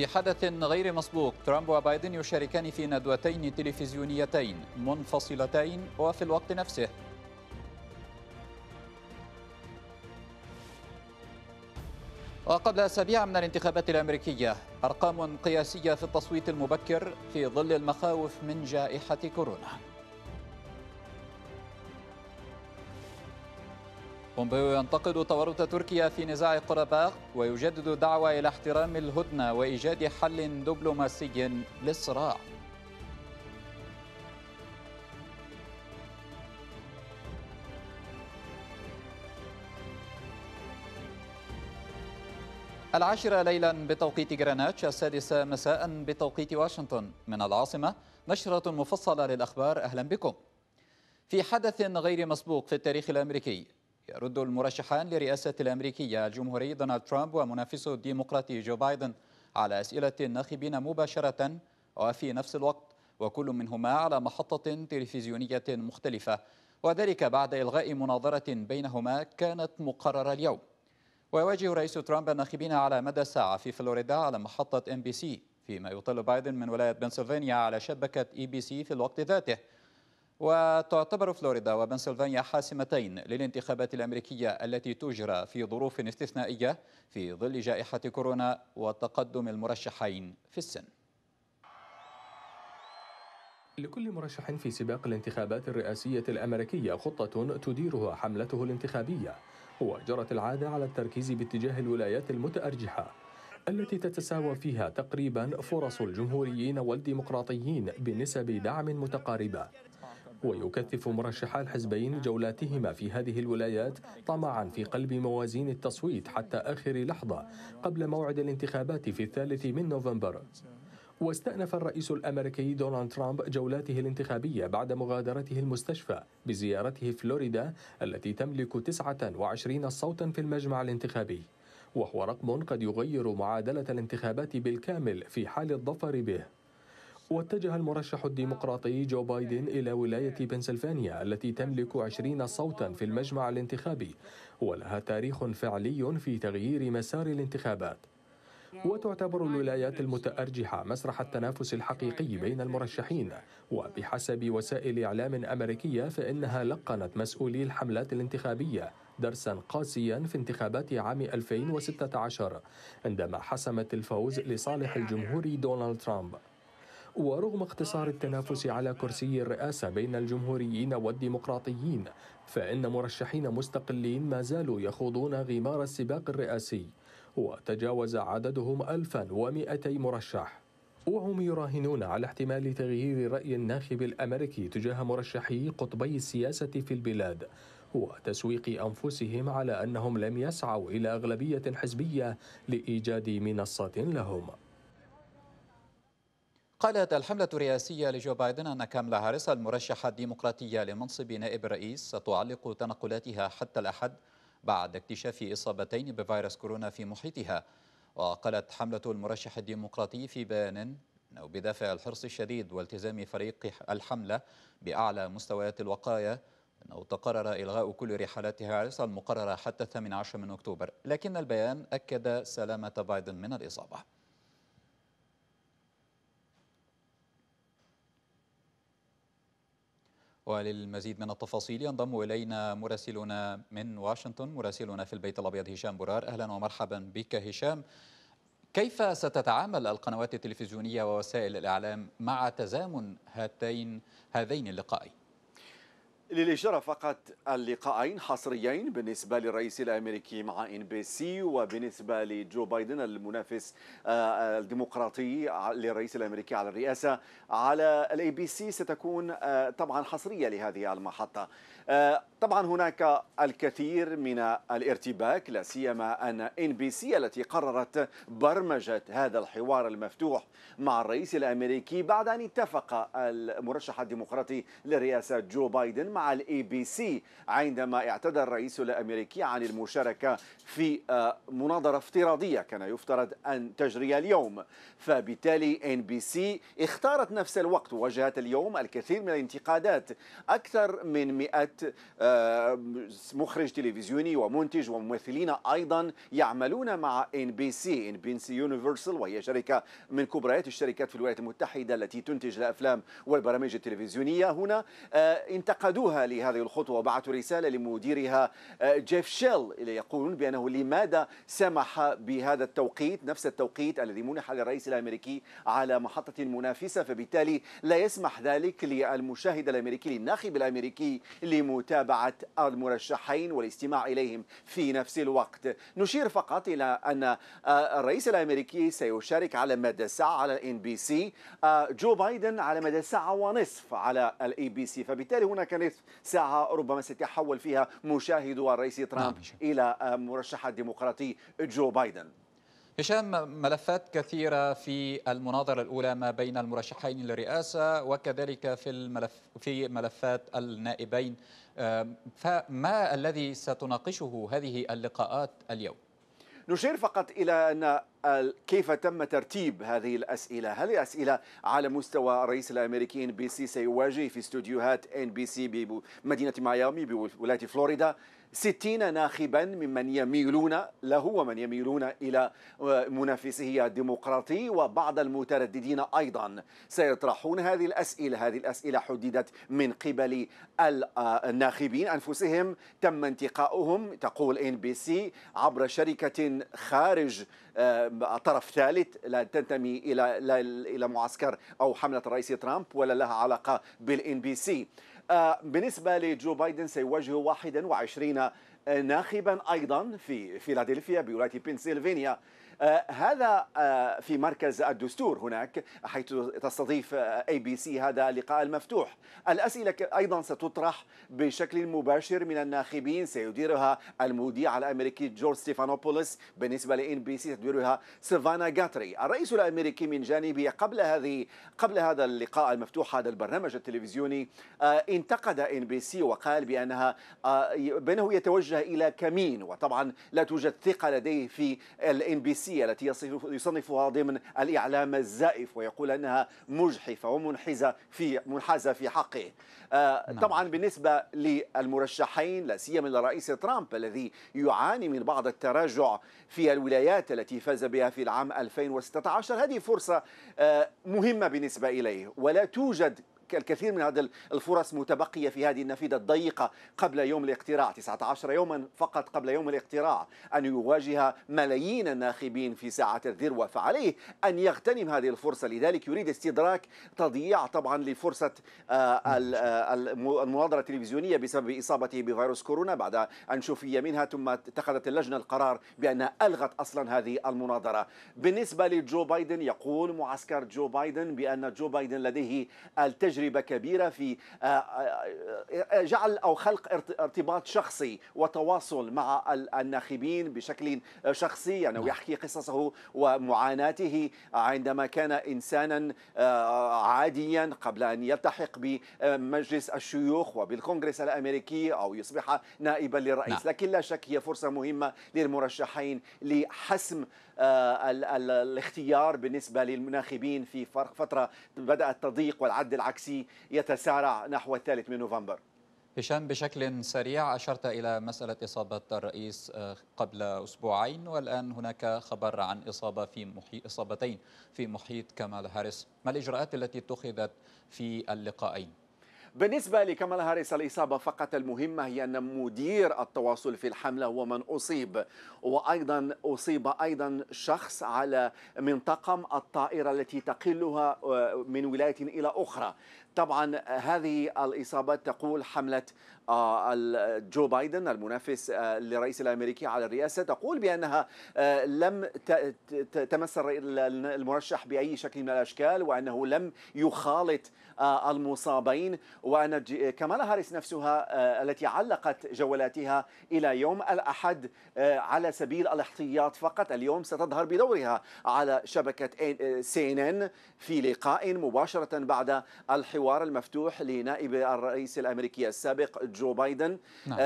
في حدث غير مسبوق ترامب وبايدن يشاركان في ندوتين تلفزيونيتين منفصلتين وفي الوقت نفسه وقبل أسابيع من الانتخابات الأمريكية أرقام قياسية في التصويت المبكر في ظل المخاوف من جائحة كورونا بومبيو ينتقد تورط تركيا في نزاع قرباغ ويجدد دعوة إلى احترام الهدنة وإيجاد حل دبلوماسي للصراع العاشرة ليلا بتوقيت جرانتش السادسة مساء بتوقيت واشنطن من العاصمة نشرة مفصلة للأخبار أهلا بكم في حدث غير مسبوق في التاريخ الأمريكي يرد المرشحان لرئاسة الأمريكية الجمهوري دونالد ترامب ومنافسه الديمقراطي جو بايدن على أسئلة الناخبين مباشرة وفي نفس الوقت وكل منهما على محطة تلفزيونية مختلفة وذلك بعد إلغاء مناظرة بينهما كانت مقررة اليوم ويواجه رئيس ترامب الناخبين على مدى ساعة في فلوريدا على محطة ام بي سي فيما يطل بايدن من ولاية بنسلفانيا على شبكة اي بي سي في الوقت ذاته وتعتبر فلوريدا وبنسلفانيا حاسمتين للانتخابات الأمريكية التي تجرى في ظروف استثنائية في ظل جائحة كورونا وتقدم المرشحين في السن لكل مرشح في سباق الانتخابات الرئاسية الأمريكية خطة تديرها حملته الانتخابية وجرت العادة على التركيز باتجاه الولايات المتأرجحة التي تتساوى فيها تقريبا فرص الجمهوريين والديمقراطيين بنسب دعم متقاربة ويكثف مرشحا الحزبين جولاتهما في هذه الولايات طمعا في قلب موازين التصويت حتى آخر لحظة قبل موعد الانتخابات في الثالث من نوفمبر واستأنف الرئيس الأمريكي دونالد ترامب جولاته الانتخابية بعد مغادرته المستشفى بزيارته فلوريدا التي تملك 29 صوتا في المجمع الانتخابي وهو رقم قد يغير معادلة الانتخابات بالكامل في حال الظفر به واتجه المرشح الديمقراطي جو بايدن إلى ولاية بنسلفانيا التي تملك 20 صوتا في المجمع الانتخابي ولها تاريخ فعلي في تغيير مسار الانتخابات وتعتبر الولايات المتأرجحة مسرح التنافس الحقيقي بين المرشحين وبحسب وسائل إعلام أمريكية فإنها لقنت مسؤولي الحملات الانتخابية درسا قاسيا في انتخابات عام 2016 عندما حسمت الفوز لصالح الجمهوري دونالد ترامب ورغم اقتصار التنافس على كرسي الرئاسة بين الجمهوريين والديمقراطيين فإن مرشحين مستقلين ما زالوا يخوضون غمار السباق الرئاسي وتجاوز عددهم 1200 مرشح وهم يراهنون على احتمال تغيير رأي الناخب الأمريكي تجاه مرشحي قطبي السياسة في البلاد وتسويق أنفسهم على أنهم لم يسعوا إلى أغلبية حزبية لإيجاد منصة لهم قالت الحملة الرئاسية لجو بايدن أن كاملا هاريس المرشحة الديمقراطية لمنصب نائب الرئيس ستعلق تنقلاتها حتى الأحد بعد اكتشاف إصابتين بفيروس كورونا في محيطها وقالت حملة المرشح الديمقراطي في بيان أنه بدافع الحرص الشديد والتزام فريق الحملة بأعلى مستويات الوقاية أنه تقرر إلغاء كل رحلات هاريس المقررة حتى 18 من أكتوبر لكن البيان أكد سلامة بايدن من الإصابة وللمزيد من التفاصيل ينضم إلينا مراسلنا من واشنطن مراسلنا في البيت الأبيض هشام برار أهلا ومرحبا بك هشام كيف ستتعامل القنوات التلفزيونية ووسائل الإعلام مع تزامن هاتين هذين اللقائين؟ للإشارة فقط اللقاءين حصريين بالنسبة للرئيس الأمريكي مع إن بي سي وبالنسبة لجو بايدن المنافس آه، الديمقراطي للرئيس الأمريكي على الرئاسة على الأي بي سي ستكون آه، طبعا حصرية لهذه المحطة آه، طبعا هناك الكثير من الارتباك لا سيما ان ان بي سي التي قررت برمجه هذا الحوار المفتوح مع الرئيس الامريكي بعد ان اتفق المرشح الديمقراطي لرئاسه جو بايدن مع الاي بي سي عندما اعتدى الرئيس الامريكي عن المشاركه في آه، مناظره افتراضيه كان يفترض ان تجري اليوم فبالتالي ان بي سي اختارت نفس الوقت وجهت اليوم الكثير من الانتقادات اكثر من 100 مخرج تلفزيوني ومنتج وممثلين أيضا يعملون مع إن بي سي إن بي سي يونيفرسال وهي شركة من كبريات الشركات في الولايات المتحدة التي تنتج الأفلام والبرامج التلفزيونية هنا آه، انتقدوها لهذه الخطوة وبعثوا رسالة لمديرها آه، جيف شيل يقولون بأنه لماذا سمح بهذا التوقيت نفس التوقيت الذي منح للرئيس الأمريكي على محطة منافسة فبالتالي لا يسمح ذلك للمشاهد الأمريكي للناخب الأمريكي لمتابعة المرشحين والاستماع إليهم في نفس الوقت نشير فقط إلى أن آه، الرئيس الأمريكي سيشارك على مدى ساعة على الان بي سي آه، جو بايدن على مدى ساعة ونصف على الاي بي سي فبالتالي هناك نصف ساعة ربما ستحول فيها مشاهدو الرئيس ترامب نعم. إلى آه، مرشح الديمقراطي جو بايدن هشام ملفات كثيرة في المناظرة الأولى ما بين المرشحين للرئاسة وكذلك في الملف في ملفات النائبين آه، فما الذي ستناقشه هذه اللقاءات اليوم؟ نشير فقط إلى أن كيف تم ترتيب هذه الأسئلة هل أسئلة على مستوى الرئيس الأمريكي إن بي سي سيواجه في استوديوهات إن بي سي بمدينة ميامي بولاية فلوريدا ستين ناخبا ممن يميلون له ومن يميلون إلى منافسه الديمقراطي وبعض المترددين أيضا سيطرحون هذه الأسئلة هذه الأسئلة حددت من قبل الناخبين أنفسهم تم انتقاؤهم تقول إن بي سي عبر شركة خارج آه، طرف ثالث لا تنتمي إلى إلى معسكر أو حملة الرئيس ترامب ولا لها علاقة بالإن بي سي بالنسبة لجو بايدن سيواجه 21 ناخبا أيضا في فيلادلفيا بولاية بنسلفانيا آه، هذا آه، في مركز الدستور هناك حيث تستضيف اي بي سي هذا اللقاء المفتوح الاسئله ايضا ستطرح بشكل مباشر من الناخبين سيديرها المذيع الامريكي جورج ستيفانوبوليس بالنسبه لان بي سي تديرها سيفانا جاتري الرئيس الامريكي من جانبه قبل هذه قبل هذا اللقاء المفتوح هذا البرنامج التلفزيوني آه، انتقد ان بي سي وقال بانها بانه يتوجه الى كمين وطبعا لا توجد ثقه لديه في الان بي سي السياسية التي يصنفها ضمن الإعلام الزائف ويقول أنها مجحفة ومنحزة في منحازة في حقه آه، نعم. طبعا بالنسبة للمرشحين لا سيما للرئيس ترامب الذي يعاني من بعض التراجع في الولايات التي فاز بها في العام 2016 هذه فرصة آه، مهمة بالنسبة إليه ولا توجد الكثير من هذه الفرص متبقية في هذه النافذة الضيقة قبل يوم الاقتراع 19 يوما فقط قبل يوم الاقتراع أن يواجه ملايين الناخبين في ساعة الذروة فعليه أن يغتنم هذه الفرصة لذلك يريد استدراك تضييع طبعا لفرصة آه، آه، المناظرة التلفزيونية بسبب إصابته بفيروس كورونا بعد أن شفي منها ثم اتخذت اللجنة القرار بأنها ألغت أصلا هذه المناظرة بالنسبة لجو بايدن يقول معسكر جو بايدن بأن جو بايدن لديه التجربة تجربة كبيرة في آه، آه، آه، جعل أو خلق ارتباط شخصي وتواصل مع الناخبين بشكل شخصي يعني ويحكي نعم. قصصه ومعاناته عندما كان إنسانا عاديا قبل أن يلتحق بمجلس الشيوخ وبالكونغرس الأمريكي أو يصبح نائبا للرئيس نعم. لكن لا شك هي فرصة مهمة للمرشحين لحسم آه، الاختيار بالنسبة للمناخبين في فترة بدأت تضيق والعد العكسي يتسارع نحو الثالث من نوفمبر هشام بشكل سريع أشرت إلى مسألة إصابة الرئيس آه، قبل أسبوعين والآن هناك خبر عن إصابة في محيط إصابتين في محيط كمال هاريس ما الإجراءات التي اتخذت في اللقاءين؟ بالنسبة لكمال هاريس الإصابة فقط المهمة هي أن مدير التواصل في الحملة هو من أصيب وأيضا أصيب أيضا شخص على من الطائرة التي تقلها آه، من ولاية إلى أخرى طبعا هذه الإصابات تقول حملة آه، جو بايدن المنافس آه، للرئيس الأمريكي على الرئاسة تقول بأنها لم تمس المرشح بأي شكل من الأشكال وأنه لم يخالط المصابين وأن كمالا هاريس نفسها آه، التي علقت جولاتها إلى يوم الأحد آه، على سبيل الاحتياط فقط اليوم ستظهر بدورها على شبكة آه، سي ان ان في لقاء مباشرة بعد الحوار المفتوح لنائب الرئيس الأمريكي السابق جو بايدن نعم.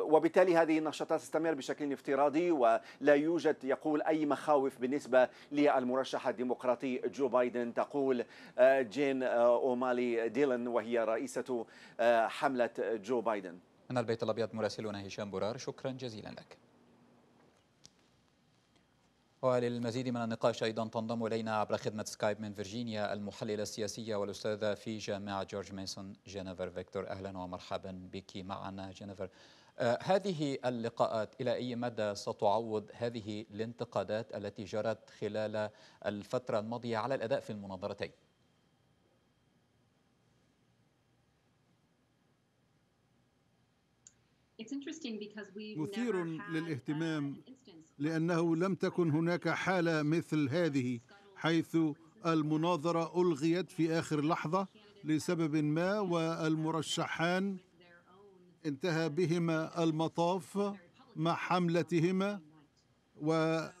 وبالتالي هذه النشاطات تستمر بشكل افتراضي ولا يوجد يقول أي مخاوف بالنسبة للمرشح الديمقراطي جو بايدن تقول جين أومالي ناتالي ديلن وهي رئيسة آه، حملة جو بايدن من البيت الأبيض مراسلنا هشام برار شكرا جزيلا لك وللمزيد من النقاش أيضا تنضم إلينا عبر خدمة سكايب من فيرجينيا المحللة السياسية والأستاذة في جامعة جورج ميسون جينيفر فيكتور أهلا ومرحبا بك معنا جينيفر آه، هذه اللقاءات إلى أي مدى ستعوض هذه الانتقادات التي جرت خلال الفترة الماضية على الأداء في المناظرتين؟ مثير للاهتمام لأنه لم تكن هناك حالة مثل هذه حيث المناظرة ألغيت في آخر لحظة لسبب ما والمرشحان انتهى بهما المطاف مع حملتهما وفي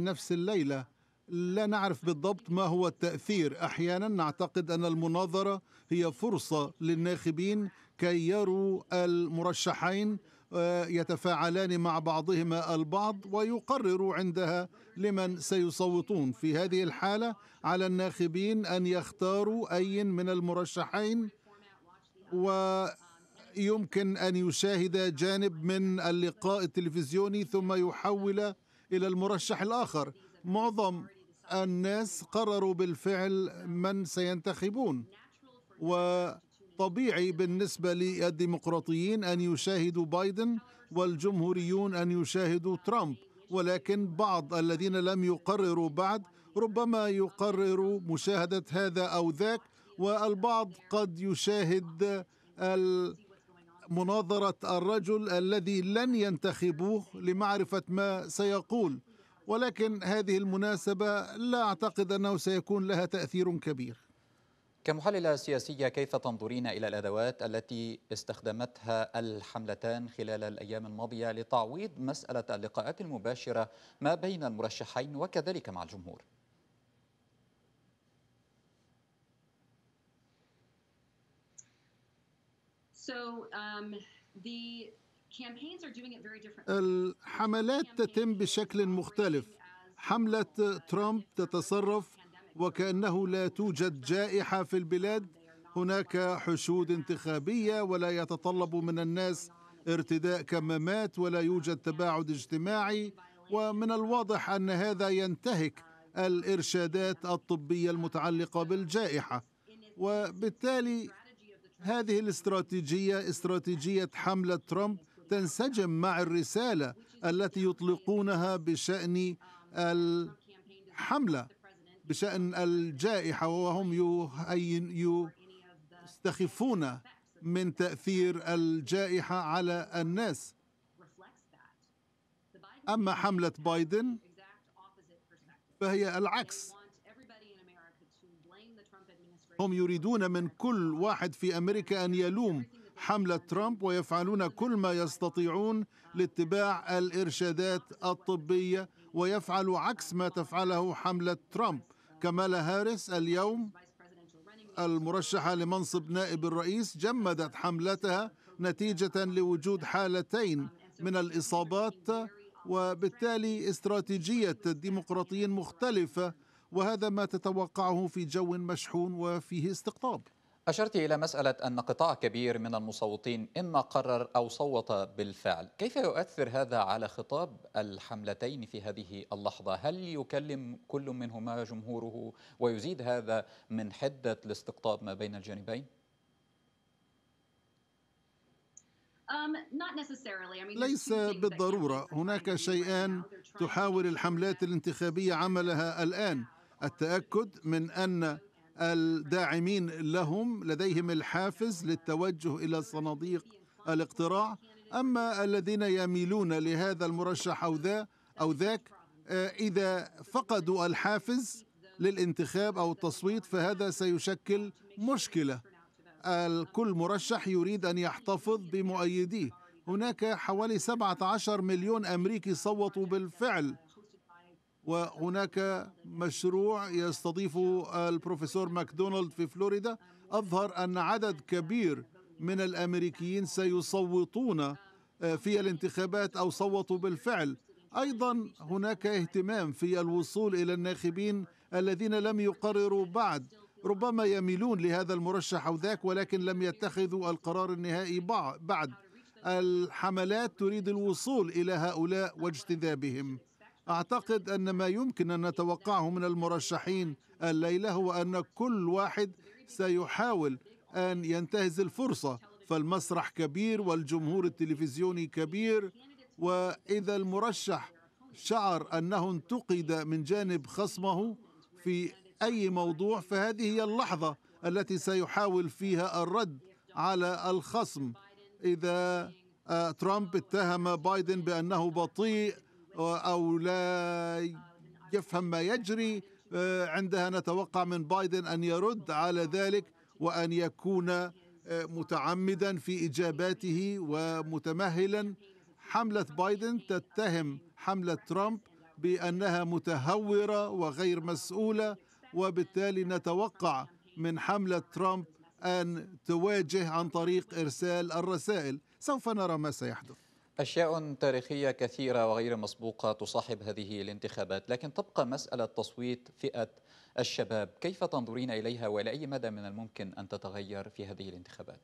نفس الليله لا نعرف بالضبط ما هو التاثير احيانا نعتقد ان المناظره هي فرصه للناخبين كي يروا المرشحين آه، يتفاعلان مع بعضهما البعض ويقرروا عندها لمن سيصوتون في هذه الحالة على الناخبين أن يختاروا أي من المرشحين ويمكن أن يشاهد جانب من اللقاء التلفزيوني ثم يحول إلى المرشح الآخر معظم الناس قرروا بالفعل من سينتخبون و الطبيعي بالنسبة للديمقراطيين أن يشاهدوا بايدن والجمهوريون أن يشاهدوا ترامب ولكن بعض الذين لم يقرروا بعد ربما يقرروا مشاهدة هذا أو ذاك والبعض قد يشاهد مناظرة الرجل الذي لن ينتخبوه لمعرفة ما سيقول ولكن هذه المناسبة لا أعتقد أنه سيكون لها تأثير كبير كمحللة سياسية كيف تنظرين إلى الأدوات التي استخدمتها الحملتان خلال الأيام الماضية لتعويض مسألة اللقاءات المباشرة ما بين المرشحين وكذلك مع الجمهور؟ So, um, the campaigns are doing it very differently. الحملات تتم بشكل مختلف. حملة ترامب تتصرف وكأنه لا توجد جائحة في البلاد هناك حشود انتخابية ولا يتطلب من الناس ارتداء كمامات ولا يوجد تباعد اجتماعي ومن الواضح أن هذا ينتهك الإرشادات الطبية المتعلقة بالجائحة وبالتالي هذه الاستراتيجية استراتيجية حملة ترامب تنسجم مع الرسالة التي يطلقونها بشأن الحملة بشأن الجائحة وهم يستخفون من تأثير الجائحة على الناس أما حملة بايدن فهي العكس هم يريدون من كل واحد في أمريكا أن يلوم حملة ترامب ويفعلون كل ما يستطيعون لاتباع الإرشادات الطبية ويفعلوا عكس ما تفعله حملة ترامب كمالا هاريس اليوم المرشحة لمنصب نائب الرئيس جمدت حملتها نتيجة لوجود حالتين من الإصابات وبالتالي استراتيجية الديمقراطيين مختلفة وهذا ما تتوقعه في جو مشحون وفيه استقطاب أشرت إلى مسألة أن قطاع كبير من المصوتين إما قرر أو صوت بالفعل كيف يؤثر هذا على خطاب الحملتين في هذه اللحظة هل يكلم كل منهما جمهوره ويزيد هذا من حدة الاستقطاب ما بين الجانبين؟ ليس بالضرورة هناك شيئان تحاول الحملات الانتخابية عملها الآن التأكد من أن الداعمين لهم لديهم الحافز للتوجه إلى صناديق الاقتراع أما الذين يميلون لهذا المرشح أو ذا أو ذاك آه، إذا فقدوا الحافز للانتخاب أو التصويت فهذا سيشكل مشكلة كل مرشح يريد أن يحتفظ بمؤيديه هناك حوالي 17 مليون أمريكي صوتوا بالفعل وهناك مشروع يستضيفه البروفيسور ماكدونالد في فلوريدا أظهر أن عدد كبير من الأمريكيين سيصوتون آه، في الانتخابات أو صوتوا بالفعل أيضا هناك اهتمام في الوصول إلى الناخبين الذين لم يقرروا بعد ربما يميلون لهذا المرشح أو ذاك ولكن لم يتخذوا القرار النهائي بعد الحملات تريد الوصول إلى هؤلاء واجتذابهم أعتقد أن ما يمكن أن نتوقعه من المرشحين الليلة هو أن كل واحد سيحاول أن ينتهز الفرصة فالمسرح كبير والجمهور التلفزيوني كبير وإذا المرشح شعر أنه انتقد من جانب خصمه في أي موضوع فهذه هي اللحظة التي سيحاول فيها الرد على الخصم إذا آه، ترامب اتهم بايدن بأنه بطيء أو لا يفهم ما يجري آه، عندها نتوقع من بايدن أن يرد على ذلك وأن يكون آه، متعمدا في إجاباته ومتمهلا حملة بايدن تتهم حملة ترامب بأنها متهورة وغير مسؤولة وبالتالي نتوقع من حملة ترامب أن تواجه عن طريق إرسال الرسائل سوف نرى ما سيحدث أشياء تاريخية كثيرة وغير مسبوقة تصاحب هذه الانتخابات لكن تبقى مسألة تصويت فئة الشباب كيف تنظرين إليها وإلى أي مدى من الممكن أن تتغير في هذه الانتخابات؟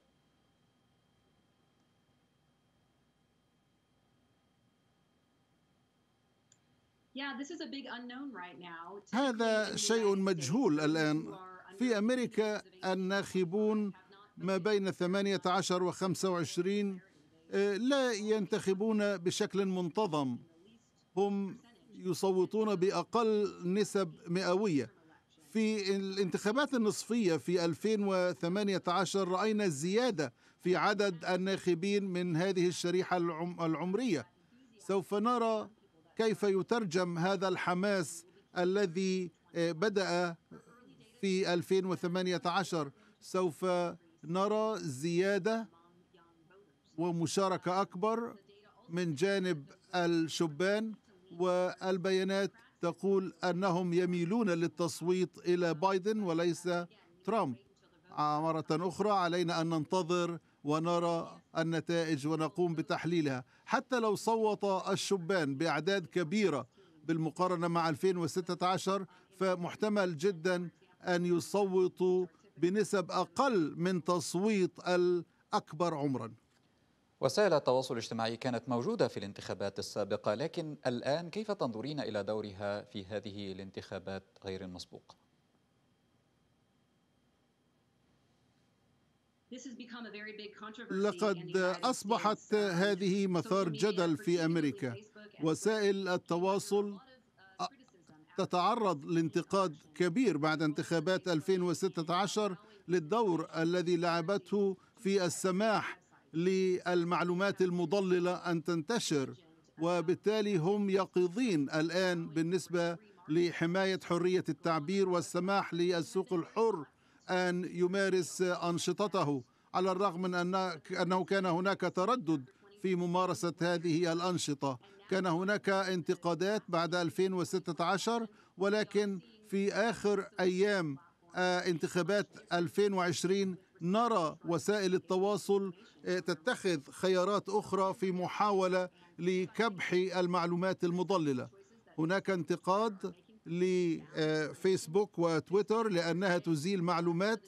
هذا شيء مجهول الآن في أمريكا الناخبون ما بين 18 و 25 لا ينتخبون بشكل منتظم هم يصوتون بأقل نسب مئوية في الانتخابات النصفية في 2018 رأينا زيادة في عدد الناخبين من هذه الشريحة العمرية سوف نرى كيف يترجم هذا الحماس الذي آه، بدأ في 2018 سوف نرى زيادة ومشاركة أكبر من جانب الشبان والبيانات تقول أنهم يميلون للتصويت إلى بايدن وليس ترامب مرة أخرى علينا أن ننتظر ونرى النتائج ونقوم بتحليلها حتى لو صوت الشبان بأعداد كبيرة بالمقارنة مع 2016 فمحتمل جدا أن يصوتوا بنسب أقل من تصويت الأكبر عمراً وسائل التواصل الاجتماعي كانت موجودة في الانتخابات السابقة لكن الآن كيف تنظرين إلى دورها في هذه الانتخابات غير المسبوقة؟ لقد أصبحت uh, هذه مثار جدل في أمريكا وسائل التواصل uh, تتعرض لانتقاد كبير بعد انتخابات 2016 للدور الذي لعبته في السماح للمعلومات المضللة أن تنتشر وبالتالي هم يقظين الآن بالنسبة لحماية حرية التعبير والسماح للسوق الحر أن يمارس أنشطته على الرغم من أنه كان هناك تردد في ممارسة هذه الأنشطة كان هناك انتقادات بعد 2016 ولكن في آخر أيام آه، انتخابات 2020 نرى وسائل التواصل آه، تتخذ خيارات اخرى في محاوله لكبح المعلومات المضلله هناك انتقاد لفيسبوك آه، وتويتر لانها تزيل معلومات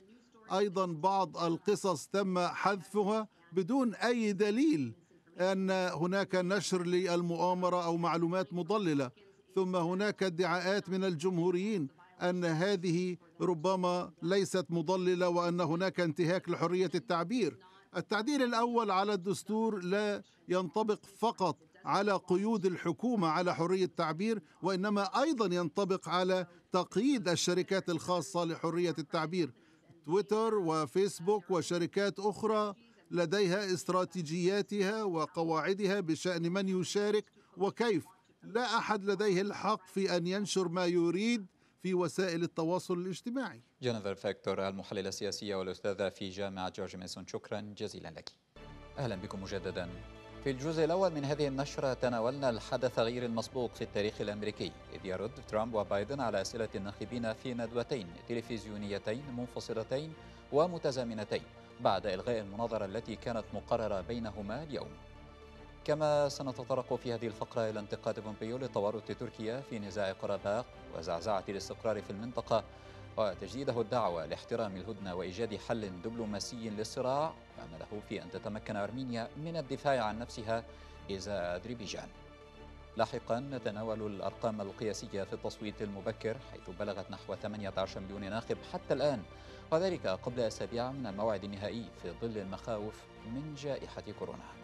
ايضا بعض القصص تم حذفها بدون اي دليل ان هناك نشر للمؤامره او معلومات مضلله ثم هناك ادعاءات من الجمهوريين أن هذه ربما ليست مضللة وأن هناك انتهاك لحرية التعبير التعديل الأول على الدستور لا ينطبق فقط على قيود الحكومة على حرية التعبير وإنما أيضا ينطبق على تقييد الشركات الخاصة لحرية التعبير تويتر وفيسبوك وشركات أخرى لديها استراتيجياتها وقواعدها بشأن من يشارك وكيف لا أحد لديه الحق في أن ينشر ما يريد في وسائل التواصل الاجتماعي جينيفر فاكتور المحللة السياسية والأستاذة في جامعة جورج ميسون شكرا جزيلا لك أهلا بكم مجددا في الجزء الأول من هذه النشرة تناولنا الحدث غير المسبوق في التاريخ الأمريكي إذ يرد ترامب وبايدن على أسئلة الناخبين في ندوتين تلفزيونيتين منفصلتين ومتزامنتين بعد إلغاء المناظرة التي كانت مقررة بينهما اليوم كما سنتطرق في هذه الفقرة إلى انتقاد بومبيو لتورط تركيا في نزاع قرباق وزعزعة الاستقرار في المنطقة وتجديده الدعوة لاحترام الهدنة وإيجاد حل دبلوماسي للصراع وعمله في أن تتمكن أرمينيا من الدفاع عن نفسها إزاء أذربيجان لاحقا نتناول الأرقام القياسية في التصويت المبكر حيث بلغت نحو 18 مليون ناخب حتى الآن وذلك قبل أسابيع من الموعد النهائي في ظل المخاوف من جائحة كورونا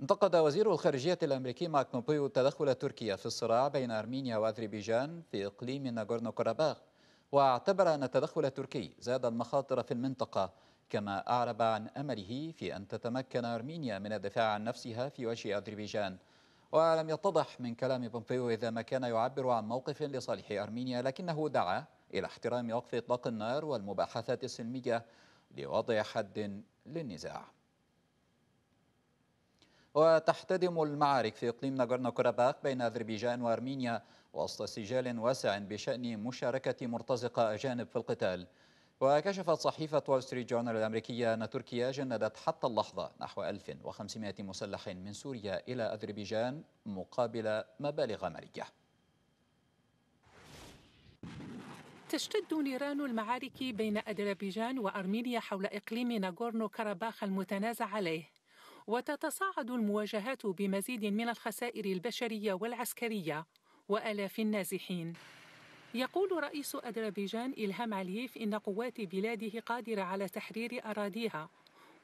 انتقد وزير الخارجية الأمريكي ماك بومبيو تدخل تركيا في الصراع بين أرمينيا وأذربيجان في إقليم ناغورنو كاراباخ واعتبر أن التدخل التركي زاد المخاطر في المنطقة كما أعرب عن أمله في أن تتمكن أرمينيا من الدفاع عن نفسها في وجه أذربيجان ولم يتضح من كلام بومبيو إذا ما كان يعبر عن موقف لصالح أرمينيا لكنه دعا إلى احترام وقف إطلاق النار والمباحثات السلمية لوضع حد للنزاع وتحتدم المعارك في إقليم ناغورنو كراباخ بين أذربيجان وأرمينيا وسط سجال واسع بشأن مشاركة مرتزقة أجانب في القتال وكشفت صحيفة وول ستريت جورنال الأمريكية أن تركيا جندت حتى اللحظة نحو 1500 مسلح من سوريا إلى أذربيجان مقابل مبالغ مالية تشتد نيران المعارك بين أذربيجان وأرمينيا حول إقليم ناغورنو كاراباخ المتنازع عليه وتتصاعد المواجهات بمزيد من الخسائر البشريه والعسكريه والاف النازحين يقول رئيس أذربيجان إلهام علييف إن قوات بلاده قادرة على تحرير أراضيها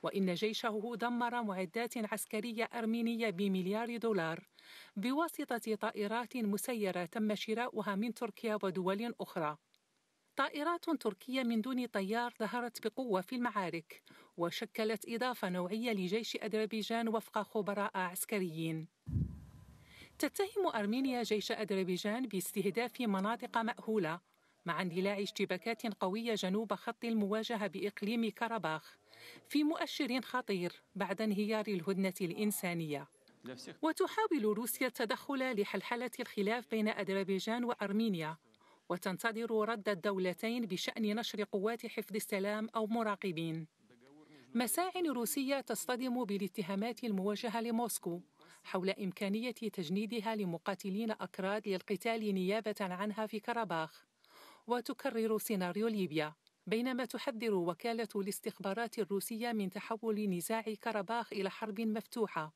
وإن جيشه دمر معدات عسكرية أرمينية بمليار دولار بواسطة طائرات مسيرة تم شراؤها من تركيا ودول أخرى طائرات تركية من دون طيار ظهرت بقوة في المعارك وشكلت إضافة نوعية لجيش أذربيجان وفق خبراء عسكريين تتهم أرمينيا جيش أذربيجان باستهداف مناطق مأهولة مع اندلاع اشتباكات قوية جنوب خط المواجهة بإقليم كرباخ في مؤشر خطير بعد انهيار الهدنة الإنسانية وتحاول روسيا التدخل لحلحلة الخلاف بين أذربيجان وأرمينيا وتنتظر رد الدولتين بشأن نشر قوات حفظ السلام أو مراقبين مساعن روسية تصطدم بالاتهامات الموجهة لموسكو حول إمكانية تجنيدها لمقاتلين أكراد للقتال نيابة عنها في كرباخ وتكرر سيناريو ليبيا بينما تحذر وكالة الاستخبارات الروسية من تحول نزاع كرباخ إلى حرب مفتوحة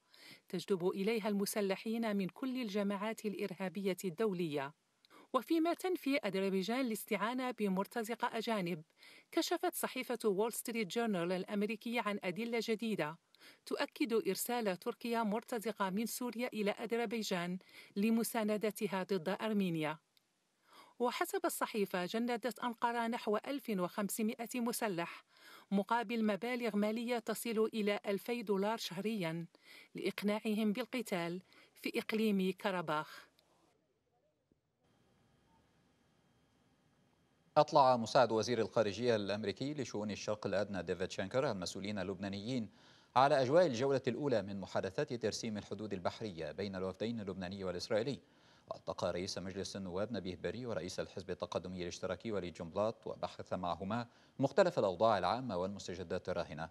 تجذب إليها المسلحين من كل الجماعات الإرهابية الدولية وفيما تنفي أذربيجان الاستعانة بمرتزقة أجانب كشفت صحيفة وول ستريت جورنال الأمريكية عن أدلة جديدة تؤكد إرسال تركيا مرتزقة من سوريا إلى أذربيجان لمساندتها ضد أرمينيا وحسب الصحيفة جندت أنقرة نحو 1500 مسلح مقابل مبالغ مالية تصل إلى 2000 دولار شهريا لإقناعهم بالقتال في إقليم كرباخ أطلع مساعد وزير الخارجية الأمريكي لشؤون الشرق الأدنى ديفيد شانكر المسؤولين اللبنانيين على أجواء الجولة الأولى من محادثات ترسيم الحدود البحرية بين الوفدين اللبناني والإسرائيلي والتقى رئيس مجلس النواب نبيه بري ورئيس الحزب التقدمي الاشتراكي وليد جنبلاط وبحث معهما مختلف الأوضاع العامة والمستجدات الراهنة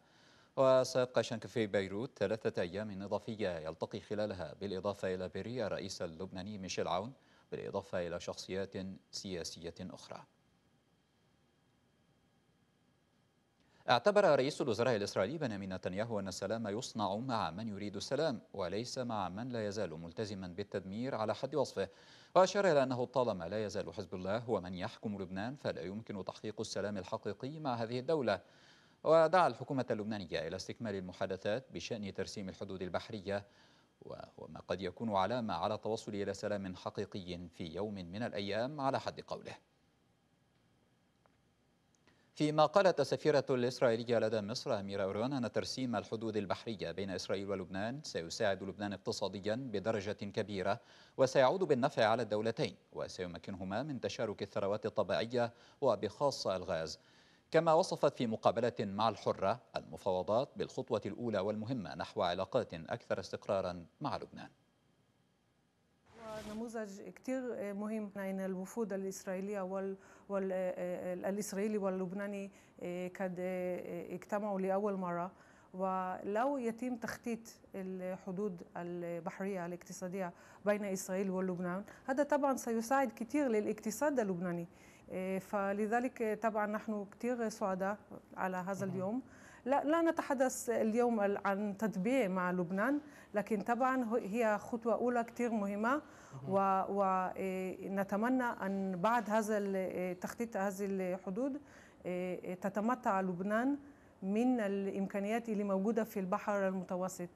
وسيبقى شنك في بيروت ثلاثة أيام إضافية يلتقي خلالها بالإضافة إلى بري الرئيس اللبناني ميشيل عون بالإضافة إلى شخصيات سياسية أخرى اعتبر رئيس الوزراء الإسرائيلي بنيامين نتنياهو أن السلام يصنع مع من يريد السلام وليس مع من لا يزال ملتزما بالتدمير على حد وصفه وأشار إلى أنه طالما لا يزال حزب الله هو من يحكم لبنان فلا يمكن تحقيق السلام الحقيقي مع هذه الدولة ودعا الحكومة اللبنانية إلى استكمال المحادثات بشأن ترسيم الحدود البحرية وهو ما قد يكون علامة على التوصل إلى سلام حقيقي في يوم من الأيام على حد قوله فيما قالت السفيرة الإسرائيلية لدى مصر أميرة أوران أن ترسيم الحدود البحرية بين إسرائيل ولبنان سيساعد لبنان اقتصاديا بدرجة كبيرة وسيعود بالنفع على الدولتين وسيمكنهما من تشارك الثروات الطبيعية وبخاصة الغاز كما وصفت في مقابلة مع الحرة المفاوضات بالخطوة الأولى والمهمة نحو علاقات أكثر استقرارا مع لبنان نموذج كثير آه، مهم بين الوفود الإسرائيلية وال... وال... آه، آه، الإسرائيلي واللبناني قد اجتمعوا لأول مرة ولو يتم تخطيط الحدود البحرية الاقتصادية بين إسرائيل ولبنان هذا طبعا سيساعد كثير للاقتصاد اللبناني فلذلك طبعا نحن كثير سعداء على هذا اليوم لا, لا نتحدث اليوم عن تطبيع مع لبنان لكن طبعا هي خطوة أولى كثير مهمة ونتمنى إيه، أن بعد هذا إيه، تخطيط هذه الحدود إيه، تتمتع لبنان من الإمكانيات اللي موجودة في البحر المتوسط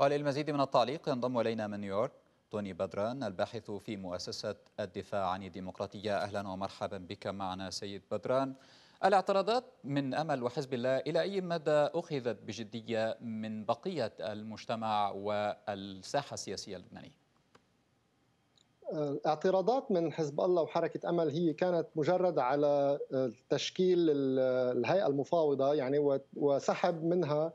وللمزيد من التعليق ينضم إلينا من نيويورك توني بدران الباحث في مؤسسة الدفاع عن الديمقراطية أهلا ومرحبا بك معنا سيد بدران الاعتراضات من امل وحزب الله الى اي مدى اخذت بجديه من بقيه المجتمع والساحه السياسيه اللبنانيه؟ الاعتراضات من حزب الله وحركة أمل هي كانت مجرد على تشكيل الهيئة المفاوضة يعني وسحب منها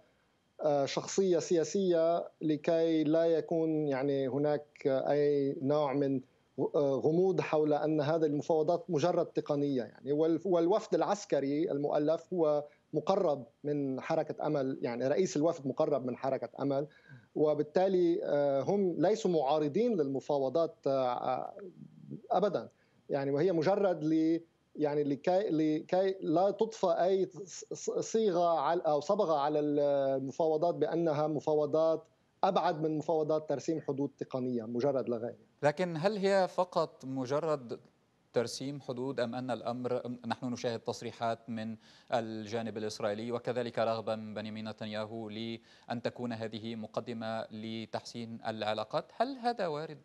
آه، شخصية سياسية لكي لا يكون يعني هناك أي نوع من آه، غموض حول ان هذه المفاوضات مجرد تقنيه يعني والوفد العسكري المؤلف هو مقرب من حركه امل يعني رئيس الوفد مقرب من حركه امل وبالتالي آه، هم ليسوا معارضين للمفاوضات آه، ابدا يعني وهي مجرد ل يعني لكي لكي لا تطفى اي صيغه على او صبغه على المفاوضات بانها مفاوضات ابعد من مفاوضات ترسيم حدود تقنيه مجرد لا غير لكن هل هي فقط مجرد ترسيم حدود أم أن الأمر نحن نشاهد تصريحات من الجانب الإسرائيلي وكذلك رغبة من بنيامين نتنياهو لأن تكون هذه مقدمة لتحسين العلاقات هل هذا وارد؟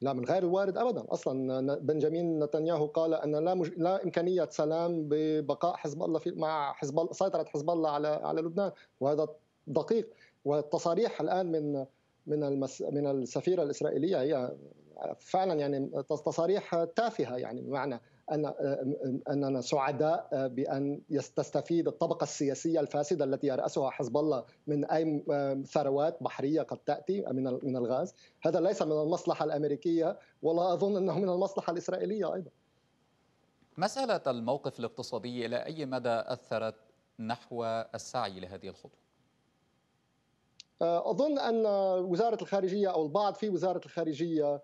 لا من غير الوارد ابدا اصلا بنجامين نتنياهو قال ان لا مج... لا امكانيه سلام ببقاء حزب الله في... مع حزب الله سيطره حزب الله على على لبنان وهذا دقيق والتصاريح الان من من المس من السفيره الاسرائيليه هي فعلا يعني تصاريح تافهه يعني بمعنى ان اننا سعداء بان تستفيد الطبقه السياسيه الفاسده التي يراسها حزب الله من اي ثروات بحريه قد تاتي من من الغاز، هذا ليس من المصلحه الامريكيه ولا اظن انه من المصلحه الاسرائيليه ايضا. مساله الموقف الاقتصادي الى اي مدى اثرت نحو السعي لهذه الخطوه؟ آه، اظن ان وزاره الخارجيه او البعض في وزاره الخارجيه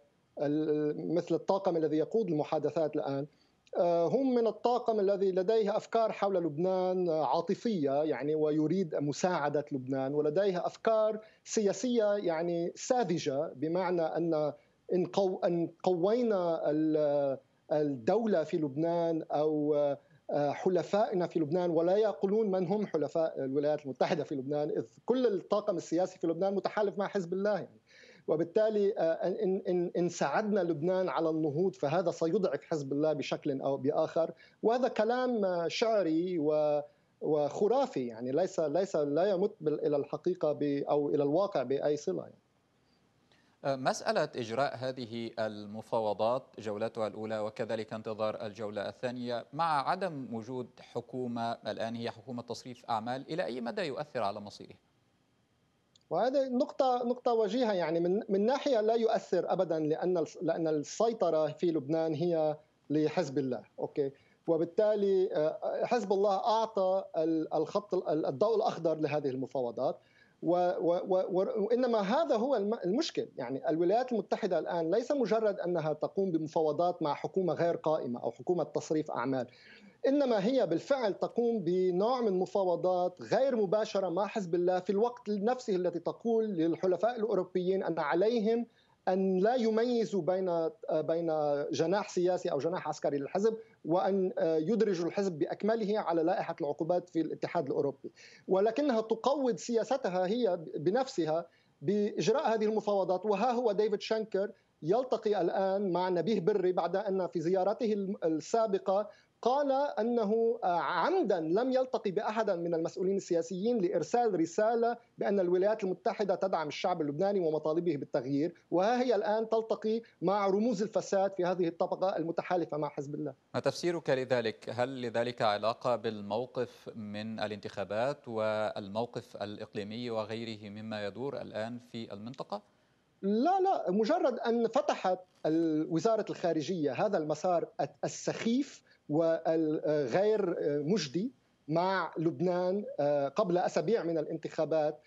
مثل الطاقم الذي يقود المحادثات الان آه، هم من الطاقم الذي لديه افكار حول لبنان عاطفيه يعني ويريد مساعده لبنان ولديه افكار سياسيه يعني ساذجه بمعنى ان ان قوينا الدوله في لبنان او آه، حلفائنا في لبنان ولا يقولون من هم حلفاء الولايات المتحدة في لبنان إذ كل الطاقم السياسي في لبنان متحالف مع حزب الله يعني. وبالتالي آه، إن, إن, إن ساعدنا لبنان على النهوض فهذا سيضعف حزب الله بشكل أو بآخر وهذا كلام آه، شعري و وخرافي يعني ليس ليس لا يمت الى الحقيقه او الى الواقع باي صله يعني. مسألة إجراء هذه المفاوضات جولتها الأولى وكذلك انتظار الجولة الثانية مع عدم وجود حكومة الآن هي حكومة تصريف أعمال إلى أي مدى يؤثر على مصيره؟ وهذه نقطة نقطة وجيهة يعني من من ناحية لا يؤثر أبدا لأن لأن السيطرة في لبنان هي لحزب الله، أوكي، وبالتالي آه، حزب الله أعطى الخط الضوء الأخضر لهذه المفاوضات، وإنما هذا هو المشكل يعني الولايات المتحدة الآن ليس مجرد أنها تقوم بمفاوضات مع حكومة غير قائمة أو حكومة تصريف أعمال انما هي بالفعل تقوم بنوع من مفاوضات غير مباشره مع حزب الله في الوقت نفسه التي تقول للحلفاء الاوروبيين ان عليهم ان لا يميزوا بين بين جناح سياسي او جناح عسكري للحزب وان آه، يدرج الحزب باكمله على لائحه العقوبات في الاتحاد الاوروبي ولكنها تقوض سياستها هي بنفسها باجراء هذه المفاوضات وها هو ديفيد شانكر يلتقي الان مع نبيه بري بعد ان في زيارته السابقه قال انه آه، عمدا لم يلتقي باحد من المسؤولين السياسيين لارسال رساله بان الولايات المتحده تدعم الشعب اللبناني ومطالبه بالتغيير، وها هي الان تلتقي مع رموز الفساد في هذه الطبقه المتحالفه مع حزب الله. ما تفسيرك لذلك؟ هل لذلك علاقه بالموقف من الانتخابات والموقف الاقليمي وغيره مما يدور الان في المنطقه؟ لا لا مجرد ان فتحت وزاره الخارجيه هذا المسار السخيف والغير مجدي مع لبنان آه، قبل اسابيع من الانتخابات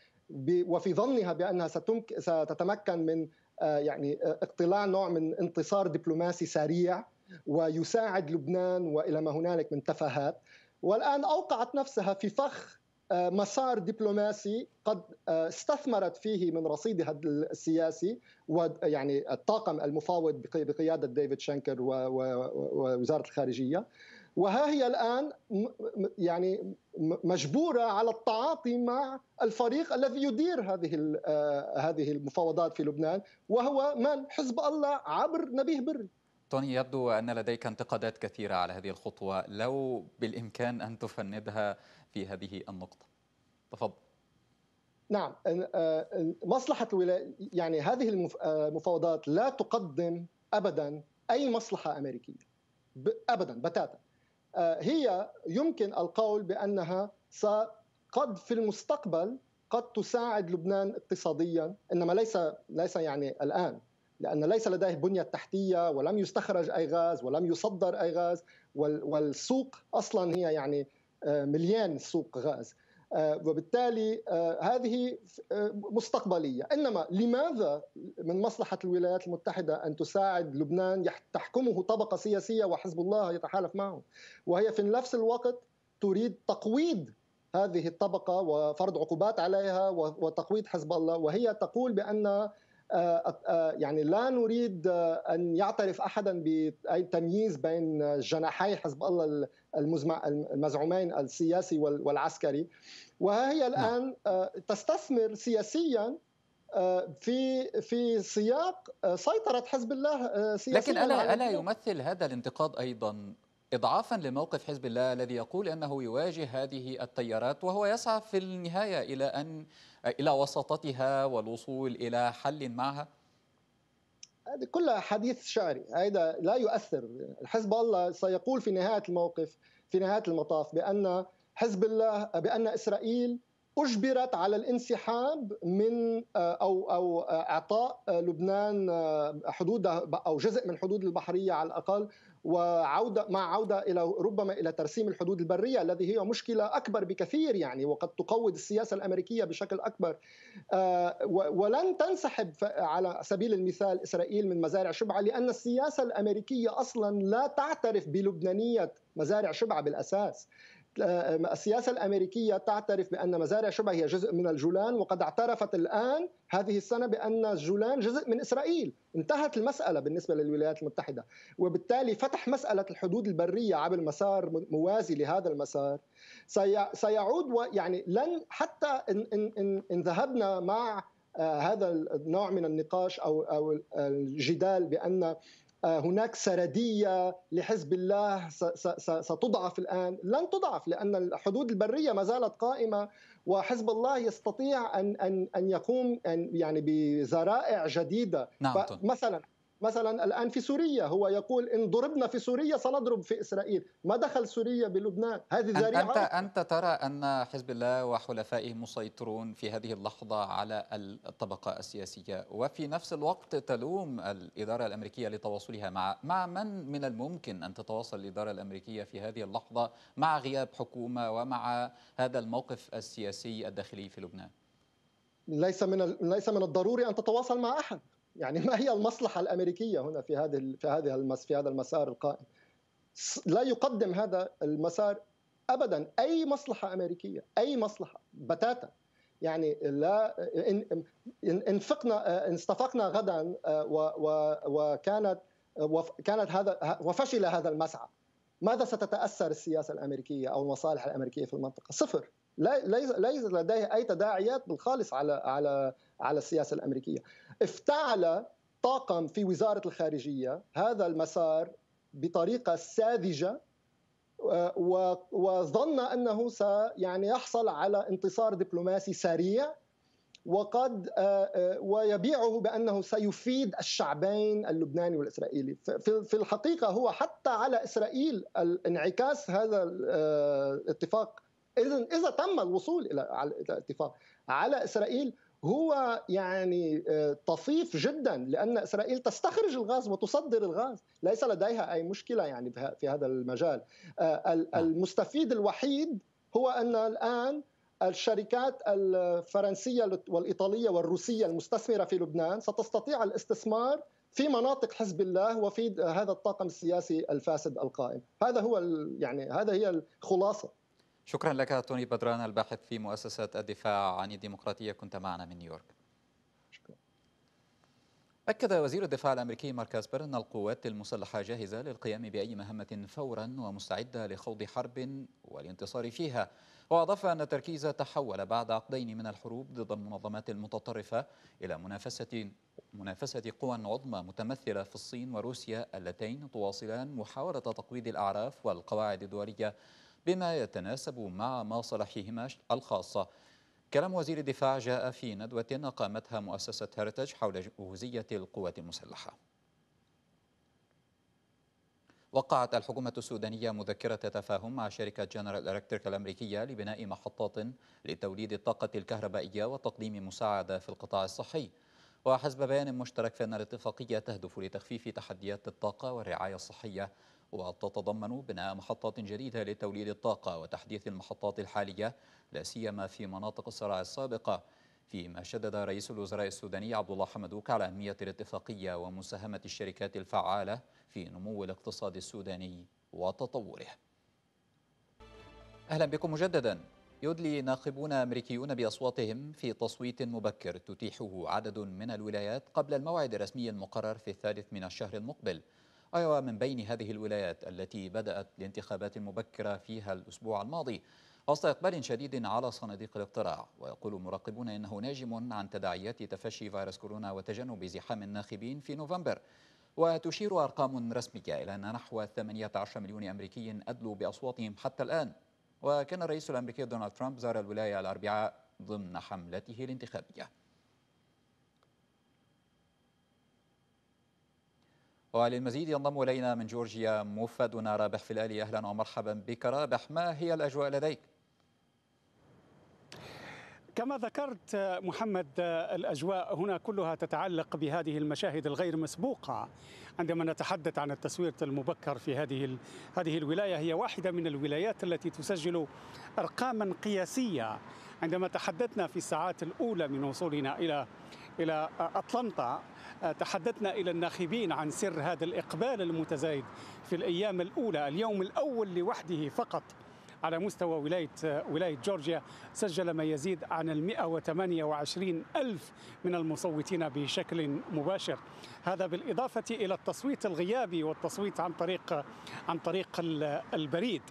وفي ظنها بانها ستتمكن من آه، يعني اقتلاع آه، نوع من انتصار دبلوماسي سريع ويساعد لبنان والى ما هنالك من تفاهات والان اوقعت نفسها في فخ آه، مسار دبلوماسي قد آه، استثمرت فيه من رصيدها السياسي ويعني الطاقم المفاوض بقياده ديفيد شنكر ووزاره الخارجيه وها هي الان يعني مجبوره على التعاطي مع الفريق الذي يدير هذه آه، هذه المفاوضات في لبنان وهو من حزب الله عبر نبيه بري توني يبدو ان لديك انتقادات كثيره على هذه الخطوه لو بالامكان ان تفندها في هذه النقطة تفضل نعم آه، مصلحة الولايات يعني هذه آه، المفاوضات لا تقدم أبدا أي مصلحة أمريكية أبدا بتاتا آه، هي يمكن القول بأنها قد في المستقبل قد تساعد لبنان اقتصاديا انما ليس ليس يعني الان لان ليس لديه بنيه تحتيه ولم يستخرج اي غاز ولم يصدر اي غاز والسوق اصلا هي يعني آه، مليان سوق غاز آه، وبالتالي آه، هذه مستقبلية إنما لماذا من مصلحة الولايات المتحدة أن تساعد لبنان تحكمه طبقة سياسية وحزب الله يتحالف معه وهي في نفس الوقت تريد تقويض هذه الطبقة وفرض عقوبات عليها وتقويض حزب الله وهي تقول بأن يعني لا نريد أن يعترف أحدا بأي تمييز بين جناحي حزب الله المزعومين السياسي والعسكري وها هي نعم. الان آه، تستثمر سياسيا آه، في في سياق آه، سيطره حزب الله سياسيا لكن الا الا يمثل هذا الانتقاد ايضا اضعافا لموقف حزب الله الذي يقول انه يواجه هذه التيارات وهو يسعى في النهايه الى ان الى وساطتها والوصول الى حل معها هذه كلها حديث شعري هذا لا يؤثر حزب الله سيقول في نهاية الموقف في نهاية المطاف بأن حزب الله بأن إسرائيل أجبرت على الانسحاب من آه، أو أو آه، إعطاء لبنان آه، حدود أو جزء من حدود البحرية على الأقل وعودة مع عودة إلى ربما إلى ترسيم الحدود البرية الذي هي مشكلة أكبر بكثير يعني وقد تقود السياسة الأمريكية بشكل أكبر آه، ولن تنسحب على سبيل المثال إسرائيل من مزارع شبعة لأن السياسة الأمريكية أصلا لا تعترف بلبنانية مزارع شبعة بالأساس آه، السياسة الأمريكية تعترف بأن مزارع شبع هي جزء من الجولان وقد اعترفت الآن هذه السنة بأن الجولان جزء من إسرائيل انتهت المسألة بالنسبة للولايات المتحدة وبالتالي فتح مسألة الحدود البرية عبر مسار موازي لهذا المسار سيعود يعني لن حتى إن, إن, إن, إن ذهبنا مع آه، هذا النوع من النقاش او او الجدال بان آه، هناك سرديه لحزب الله ستضعف الان لن تضعف لان الحدود البريه ما زالت قائمه وحزب الله يستطيع ان ان ان يقوم يعني بذرائع جديده نعم طيب. مثلا مثلا الآن في سوريا هو يقول إن ضربنا في سوريا سنضرب في إسرائيل ما دخل سوريا بلبنان هذه ذريعة أنت, أنت ترى أن حزب الله وحلفائه مسيطرون في هذه اللحظة على الطبقة السياسية وفي نفس الوقت تلوم الإدارة الأمريكية لتواصلها مع مع من من الممكن أن تتواصل الإدارة الأمريكية في هذه اللحظة مع غياب حكومة ومع هذا الموقف السياسي الداخلي في لبنان ليس من ليس من الضروري ان تتواصل مع احد يعني ما هي المصلحة الأمريكية هنا في هذه في هذه المس في هذا المسار القائم لا يقدم هذا المسار أبدا أي مصلحة أمريكية أي مصلحة بتاتا يعني لا إن فقنا إن آه، استفقنا غدا آه، وكانت كانت هذا وفشل هذا المسعى ماذا ستتاثر السياسه الامريكيه او المصالح الامريكيه في المنطقه؟ صفر ليس لديه اي تداعيات بالخالص على على على السياسه الامريكيه. افتعل طاقم في وزاره الخارجيه هذا المسار بطريقه ساذجه وظن انه سيعني يحصل على انتصار دبلوماسي سريع وقد آه، آه، ويبيعه بانه سيفيد الشعبين اللبناني والاسرائيلي في الحقيقه هو حتى على اسرائيل انعكاس هذا الاتفاق آه، اذا اذا تم الوصول الى اتفاق على اسرائيل هو يعني طفيف آه، جدا لان اسرائيل تستخرج الغاز وتصدر الغاز، ليس لديها اي مشكله يعني في هذا المجال. آه، نعم. المستفيد الوحيد هو ان الان الشركات الفرنسيه والايطاليه والروسيه المستثمره في لبنان ستستطيع الاستثمار في مناطق حزب الله وفي آه، هذا الطاقم السياسي الفاسد القائم، هذا هو يعني هذا هي الخلاصه. شكرا لك توني بدران الباحث في مؤسسة الدفاع عن الديمقراطية كنت معنا من نيويورك أكد وزير الدفاع الأمريكي مارك أسبر أن القوات المسلحة جاهزة للقيام بأي مهمة فورا ومستعدة لخوض حرب والانتصار فيها وأضاف أن التركيز تحول بعد عقدين من الحروب ضد المنظمات المتطرفة إلى منافسة منافسة قوى عظمى متمثلة في الصين وروسيا اللتين تواصلان محاولة تقويض الأعراف والقواعد الدولية بما يتناسب مع مصالحهما الخاصة كلام وزير الدفاع جاء في ندوة أقامتها مؤسسة هرتج حول جهوزية القوات المسلحة وقعت الحكومة السودانية مذكرة تفاهم مع شركة جنرال إلكتريك الأمريكية لبناء محطات لتوليد الطاقة الكهربائية وتقديم مساعدة في القطاع الصحي وحسب بيان مشترك فإن الاتفاقية تهدف لتخفيف تحديات الطاقة والرعاية الصحية وتتضمن بناء محطات جديدة لتوليد الطاقة وتحديث المحطات الحالية لا سيما في مناطق الصراع السابقة فيما شدد رئيس الوزراء السوداني عبد الله حمدوك على أهمية الاتفاقية ومساهمة الشركات الفعالة في نمو الاقتصاد السوداني وتطوره أهلا بكم مجددا يدلي ناخبون أمريكيون بأصواتهم في تصويت مبكر تتيحه عدد من الولايات قبل الموعد الرسمي المقرر في الثالث من الشهر المقبل أيوة من بين هذه الولايات التي بدأت الانتخابات المبكرة فيها الأسبوع الماضي وسط إقبال شديد على صناديق الاقتراع ويقول مراقبون إنه ناجم عن تداعيات تفشي فيروس كورونا وتجنب زحام الناخبين في نوفمبر وتشير أرقام رسمية إلى أن نحو 18 مليون أمريكي أدلوا بأصواتهم حتى الآن وكان الرئيس الأمريكي دونالد ترامب زار الولاية الأربعاء ضمن حملته الانتخابية وللمزيد ينضم الينا من جورجيا موفدنا رابح في الالي اهلا ومرحبا بك رابح ما هي الاجواء لديك؟ كما ذكرت محمد الاجواء هنا كلها تتعلق بهذه المشاهد الغير مسبوقه عندما نتحدث عن التصوير المبكر في هذه هذه الولايه هي واحده من الولايات التي تسجل ارقاما قياسيه عندما تحدثنا في الساعات الاولى من وصولنا الى إلى أطلنطا تحدثنا إلى الناخبين عن سر هذا الإقبال المتزايد في الأيام الأولى اليوم الأول لوحده فقط على مستوى ولاية ولاية جورجيا سجل ما يزيد عن ال 128 ألف من المصوتين بشكل مباشر هذا بالإضافة إلى التصويت الغيابي والتصويت عن طريق عن طريق البريد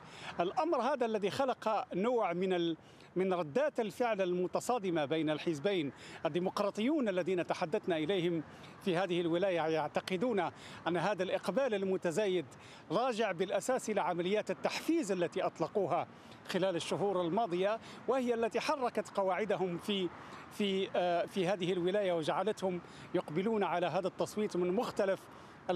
الأمر هذا الذي خلق نوع من من ردات الفعل المتصادمة بين الحزبين الديمقراطيون الذين تحدثنا إليهم في هذه الولاية يعتقدون أن هذا الإقبال المتزايد راجع بالأساس إلى عمليات التحفيز التي أطلقوها خلال الشهور الماضية وهي التي حركت قواعدهم في في آه، في هذه الولاية وجعلتهم يقبلون على هذا التصويت من مختلف آه،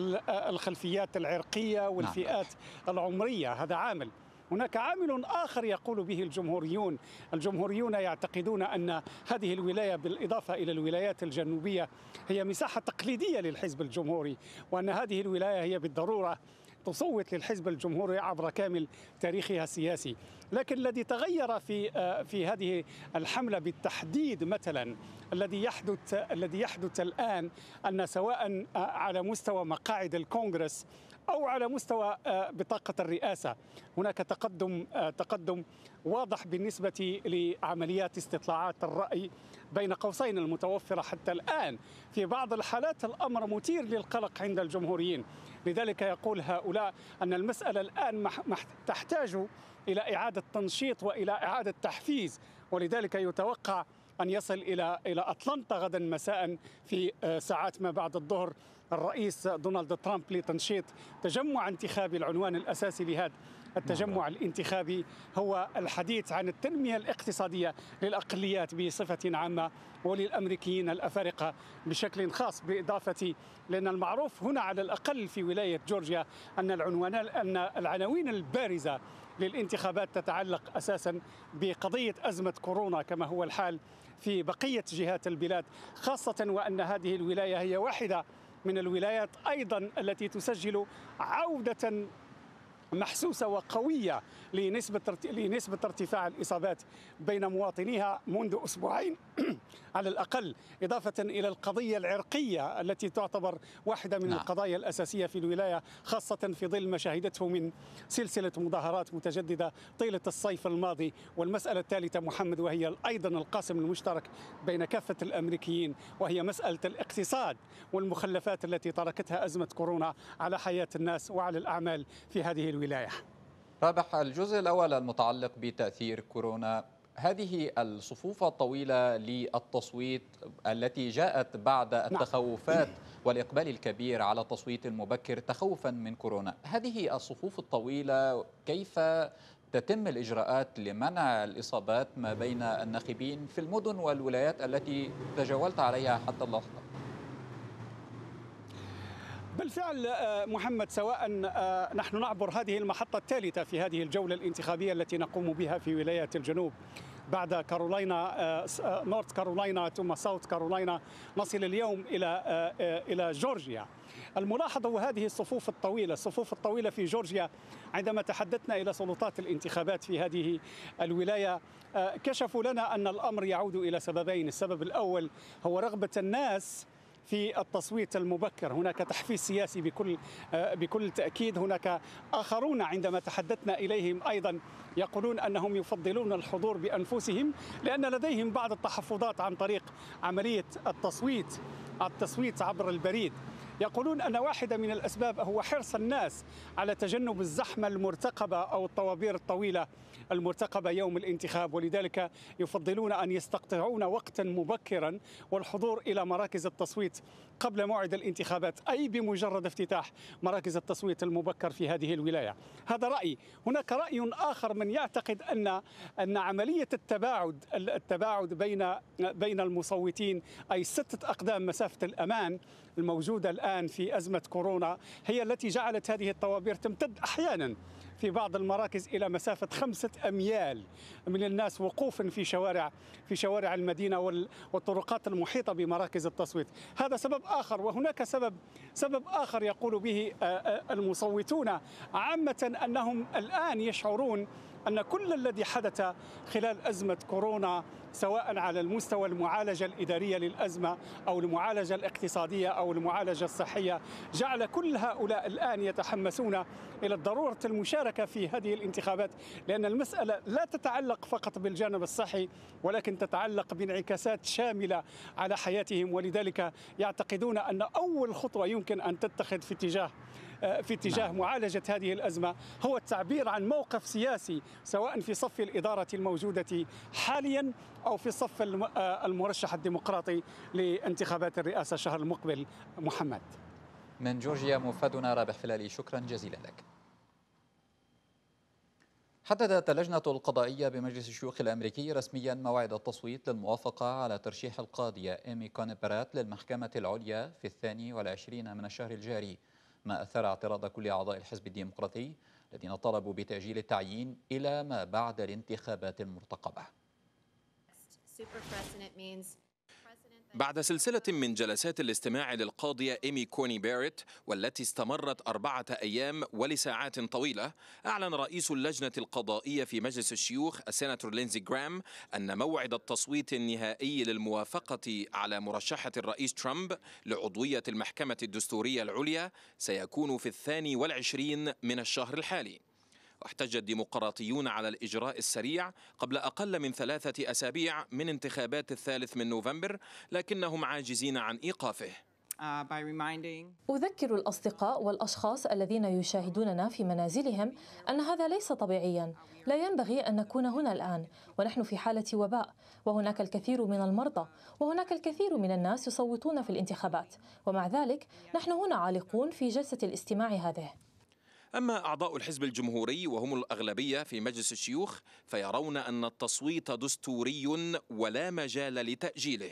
الخلفيات العرقية نعم. والفئات العمرية هذا عامل هناك عامل آخر يقول به الجمهوريون الجمهوريون يعتقدون أن هذه الولاية بالإضافة إلى الولايات الجنوبية هي مساحة تقليدية للحزب الجمهوري وأن هذه الولاية هي بالضرورة تصوت للحزب الجمهوري عبر كامل تاريخها السياسي لكن الذي تغير في آه، في هذه الحمله بالتحديد مثلا الذي يحدث الذي يحدث الان ان سواء آه، على مستوى مقاعد الكونغرس او على مستوى آه، بطاقه الرئاسه هناك تقدم آه، تقدم واضح بالنسبه لعمليات استطلاعات الراي بين قوسين المتوفره حتى الان في بعض الحالات الامر مثير للقلق عند الجمهوريين لذلك يقول هؤلاء ان المساله الان تحتاج الى اعاده تنشيط والى اعاده تحفيز ولذلك يتوقع أن يصل إلى إلى أطلنطا غدا مساء في آه، ساعات ما بعد الظهر الرئيس دونالد ترامب لتنشيط تجمع انتخابي العنوان الأساسي لهذا التجمع نعم. الانتخابي هو الحديث عن التنمية الاقتصادية للأقليات بصفة عامة وللأمريكيين الأفارقة بشكل خاص بإضافة لأن المعروف هنا على الأقل في ولاية جورجيا أن العنوان أن العناوين البارزة للانتخابات تتعلق أساسا بقضية أزمة كورونا كما هو الحال في بقية جهات البلاد خاصة وأن هذه الولاية هي واحدة من الولايات أيضا التي تسجل عودة محسوسة وقوية لنسبة ارتفاع الإصابات بين مواطنيها منذ أسبوعين على الأقل إضافة إلى القضية العرقية التي تعتبر واحدة من نعم. القضايا الأساسية في الولاية خاصة في ظل ما شهدته من سلسلة مظاهرات متجددة طيلة الصيف الماضي والمسألة الثالثة محمد وهي أيضا القاسم المشترك بين كافة الأمريكيين وهي مسألة الاقتصاد والمخلفات التي تركتها أزمة كورونا على حياة الناس وعلى الأعمال في هذه الولاية رابح الجزء الأول المتعلق بتأثير كورونا هذه الصفوف الطويلة للتصويت التي جاءت بعد نعم. التخوفات والإقبال الكبير على التصويت المبكر تخوفا من كورونا هذه الصفوف الطويلة كيف تتم الإجراءات لمنع الإصابات ما بين الناخبين في المدن والولايات التي تجولت عليها حتى اللحظة بالفعل آه، محمد سواء آه، نحن نعبر هذه المحطة الثالثة في هذه الجولة الانتخابية التي نقوم بها في ولاية الجنوب بعد كارولينا آه، نورث كارولينا ثم ساوث كارولينا نصل اليوم الى الى جورجيا الملاحظه هذه الصفوف الطويله الصفوف الطويله في جورجيا عندما تحدثنا الى سلطات الانتخابات في هذه الولايه كشفوا لنا ان الامر يعود الى سببين السبب الاول هو رغبه الناس في التصويت المبكر هناك تحفيز سياسي بكل آه، بكل تاكيد هناك اخرون عندما تحدثنا اليهم ايضا يقولون انهم يفضلون الحضور بانفسهم لان لديهم بعض التحفظات عن طريق عمليه التصويت التصويت عبر البريد يقولون أن واحدة من الأسباب هو حرص الناس على تجنب الزحمة المرتقبة أو الطوابير الطويلة المرتقبة يوم الانتخاب ولذلك يفضلون أن يستقطعون وقتا مبكرا والحضور إلى مراكز التصويت قبل موعد الانتخابات أي بمجرد افتتاح مراكز التصويت المبكر في هذه الولاية هذا راي هناك رأي آخر من يعتقد أن أن عملية التباعد التباعد بين بين المصوتين أي ستة أقدام مسافة الأمان الموجودة الآن في أزمة كورونا هي التي جعلت هذه الطوابير تمتد أحيانا في بعض المراكز إلى مسافة خمسة أميال من الناس وقوفا في شوارع في شوارع المدينة والطرقات المحيطة بمراكز التصويت هذا سبب آخر وهناك سبب سبب آخر يقول به آه، آه، المصوتون عامة أنهم الآن يشعرون أن كل الذي حدث خلال أزمة كورونا سواء على المستوى المعالجة الإدارية للأزمة أو المعالجة الاقتصادية أو المعالجة الصحية جعل كل هؤلاء الآن يتحمسون إلى ضرورة المشاركة في هذه الانتخابات لأن المسألة لا تتعلق فقط بالجانب الصحي ولكن تتعلق بانعكاسات شاملة على حياتهم ولذلك يعتقدون أن أول خطوة يمكن أن تتخذ في اتجاه آه، في اتجاه نعم. معالجة هذه الأزمة هو التعبير عن موقف سياسي سواء في صف الإدارة الموجودة حاليا أو في صف آه، المرشح الديمقراطي لانتخابات الرئاسة الشهر المقبل محمد من جورجيا مفادنا رابح فلالي شكرا جزيلا لك حددت اللجنة القضائية بمجلس الشيوخ الأمريكي رسميا موعد التصويت للموافقة على ترشيح القاضية إيمي كونبرات للمحكمة العليا في الثاني والعشرين من الشهر الجاري ما أثار اعتراض كل أعضاء الحزب الديمقراطي الذين طلبوا بتأجيل التعيين إلى ما بعد الانتخابات المرتقبة. بعد سلسلة من جلسات الاستماع للقاضية إيمي كوني بيريت والتي استمرت أربعة أيام ولساعات طويلة أعلن رئيس اللجنة القضائية في مجلس الشيوخ السيناتور لينزي جرام أن موعد التصويت النهائي للموافقة على مرشحة الرئيس ترامب لعضوية المحكمة الدستورية العليا سيكون في الثاني والعشرين من الشهر الحالي واحتج الديمقراطيون على الإجراء السريع قبل أقل من ثلاثة أسابيع من انتخابات الثالث من نوفمبر لكنهم عاجزين عن إيقافه uh, أذكر الأصدقاء والأشخاص الذين يشاهدوننا في منازلهم أن هذا ليس طبيعيا لا ينبغي أن نكون هنا الآن ونحن في حالة وباء وهناك الكثير من المرضى وهناك الكثير من الناس يصوتون في الانتخابات ومع ذلك نحن هنا عالقون في جلسة الاستماع هذه أما أعضاء الحزب الجمهوري وهم الأغلبية في مجلس الشيوخ فيرون أن التصويت دستوري ولا مجال لتأجيله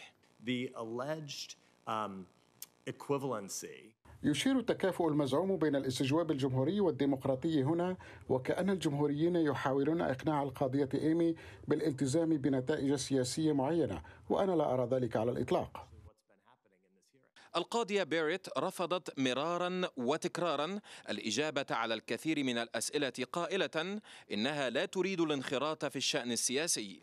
um, يشير التكافؤ المزعوم بين الاستجواب الجمهوري والديمقراطي هنا وكأن الجمهوريين يحاولون إقناع القاضية إيمي بالالتزام بنتائج سياسية معينة وأنا لا أرى ذلك على الإطلاق القاضية بيريت رفضت مرارا وتكرارا الإجابة على الكثير من الأسئلة قائلة إنها لا تريد الانخراط في الشأن السياسي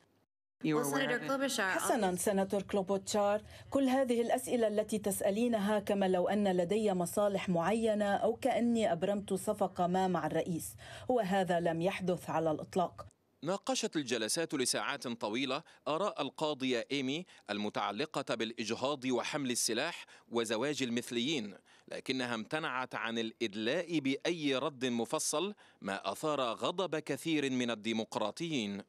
حسنا سناتور كلوبوتشار كل هذه الأسئلة التي تسألينها كما لو أن لدي مصالح معينة أو كأني أبرمت صفقة ما مع الرئيس وهذا لم يحدث على الإطلاق ناقشت الجلسات لساعات طويلة آراء القاضية إيمي المتعلقة بالإجهاض وحمل السلاح وزواج المثليين، لكنها امتنعت عن الإدلاء بأي رد مفصل، ما أثار غضب كثير من الديمقراطيين.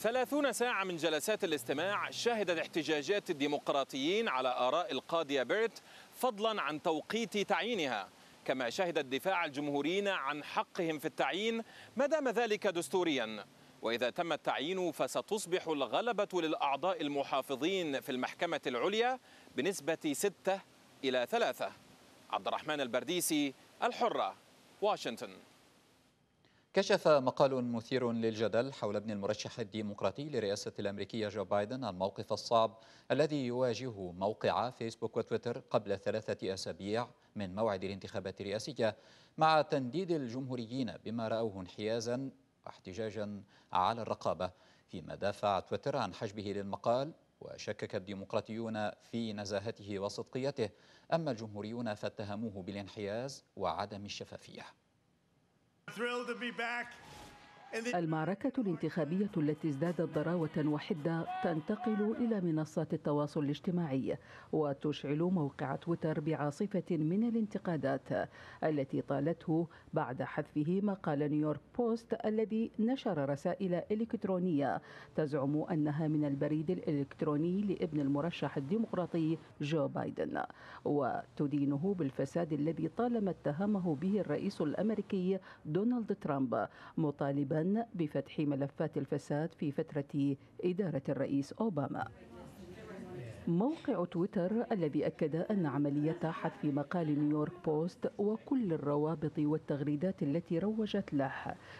ثلاثون ساعة من جلسات الاستماع شهدت احتجاجات الديمقراطيين على آراء القاضية بيرت فضلا عن توقيت تعيينها كما شهد الدفاع الجمهوريين عن حقهم في التعيين ما دام ذلك دستوريا وإذا تم التعيين فستصبح الغلبة للأعضاء المحافظين في المحكمة العليا بنسبة 6 إلى 3 عبد الرحمن البرديسي الحرة واشنطن كشف مقال مثير للجدل حول ابن المرشح الديمقراطي لرئاسة الأمريكية جو بايدن الموقف الصعب الذي يواجهه موقع فيسبوك وتويتر قبل ثلاثة أسابيع من موعد الانتخابات الرئاسية مع تنديد الجمهوريين بما رأوه انحيازا واحتجاجا على الرقابة فيما دافع تويتر عن حجبه للمقال وشكك الديمقراطيون في نزاهته وصدقيته أما الجمهوريون فاتهموه بالانحياز وعدم الشفافية Thrilled to be back المعركة الانتخابية التي ازدادت ضراوة وحدة تنتقل إلى منصات التواصل الاجتماعي وتشعل موقع تويتر بعاصفة من الانتقادات التي طالته بعد حذفه مقال نيويورك بوست الذي نشر رسائل إلكترونية تزعم أنها من البريد الإلكتروني لابن المرشح الديمقراطي جو بايدن وتدينه بالفساد الذي طالما اتهمه به الرئيس الأمريكي دونالد ترامب مطالبا بفتح ملفات الفساد في فترة إدارة الرئيس أوباما موقع تويتر الذي أكد أن عملية حذف مقال نيويورك بوست وكل الروابط والتغريدات التي روجت له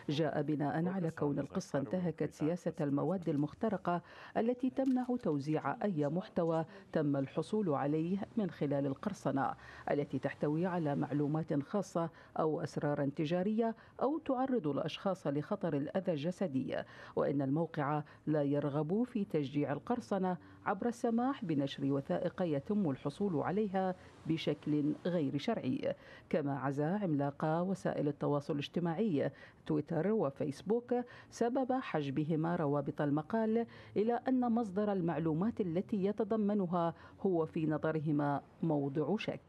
جاء بناء على كون القصة انتهكت سياسة المواد المخترقة التي تمنع توزيع أي محتوى تم الحصول عليه من خلال القرصنة التي تحتوي على معلومات خاصة أو أسرار تجارية أو تعرض الأشخاص لخطر الأذى الجسدي وإن الموقع لا يرغب في تشجيع القرصنة عبر السماح ب بنشر وثائق يتم الحصول عليها بشكل غير شرعي كما عزا عملاق وسائل التواصل الاجتماعي تويتر وفيسبوك سبب حجبهما روابط المقال إلى أن مصدر المعلومات التي يتضمنها هو في نظرهما موضع شك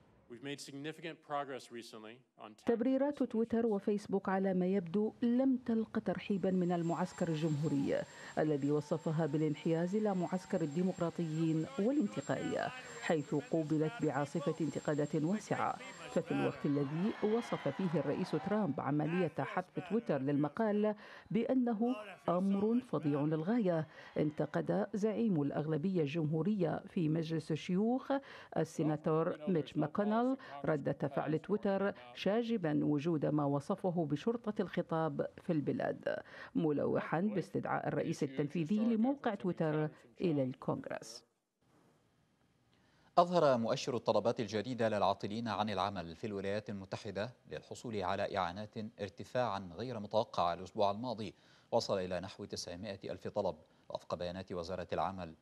تبريرات تويتر وفيسبوك على ما يبدو لم تلق ترحيبا من المعسكر الجمهوري الذي وصفها بالانحياز الى معسكر الديمقراطيين والانتقائيه حيث قوبلت بعاصفة انتقادات واسعة ففي الوقت الذي وصف فيه الرئيس ترامب عملية حذف تويتر للمقال بأنه أمر فظيع للغاية انتقد زعيم الأغلبية الجمهورية في مجلس الشيوخ السيناتور ميتش ماكونال ردة فعل تويتر شاجبا وجود ما وصفه بشرطة الخطاب في البلاد ملوحا باستدعاء الرئيس التنفيذي لموقع تويتر إلى الكونغرس أظهر مؤشر الطلبات الجديدة للعاطلين عن العمل في الولايات المتحدة للحصول على إعانات ارتفاعا غير متوقع الأسبوع الماضي وصل إلى نحو 900 ألف طلب وفق بيانات وزارة العمل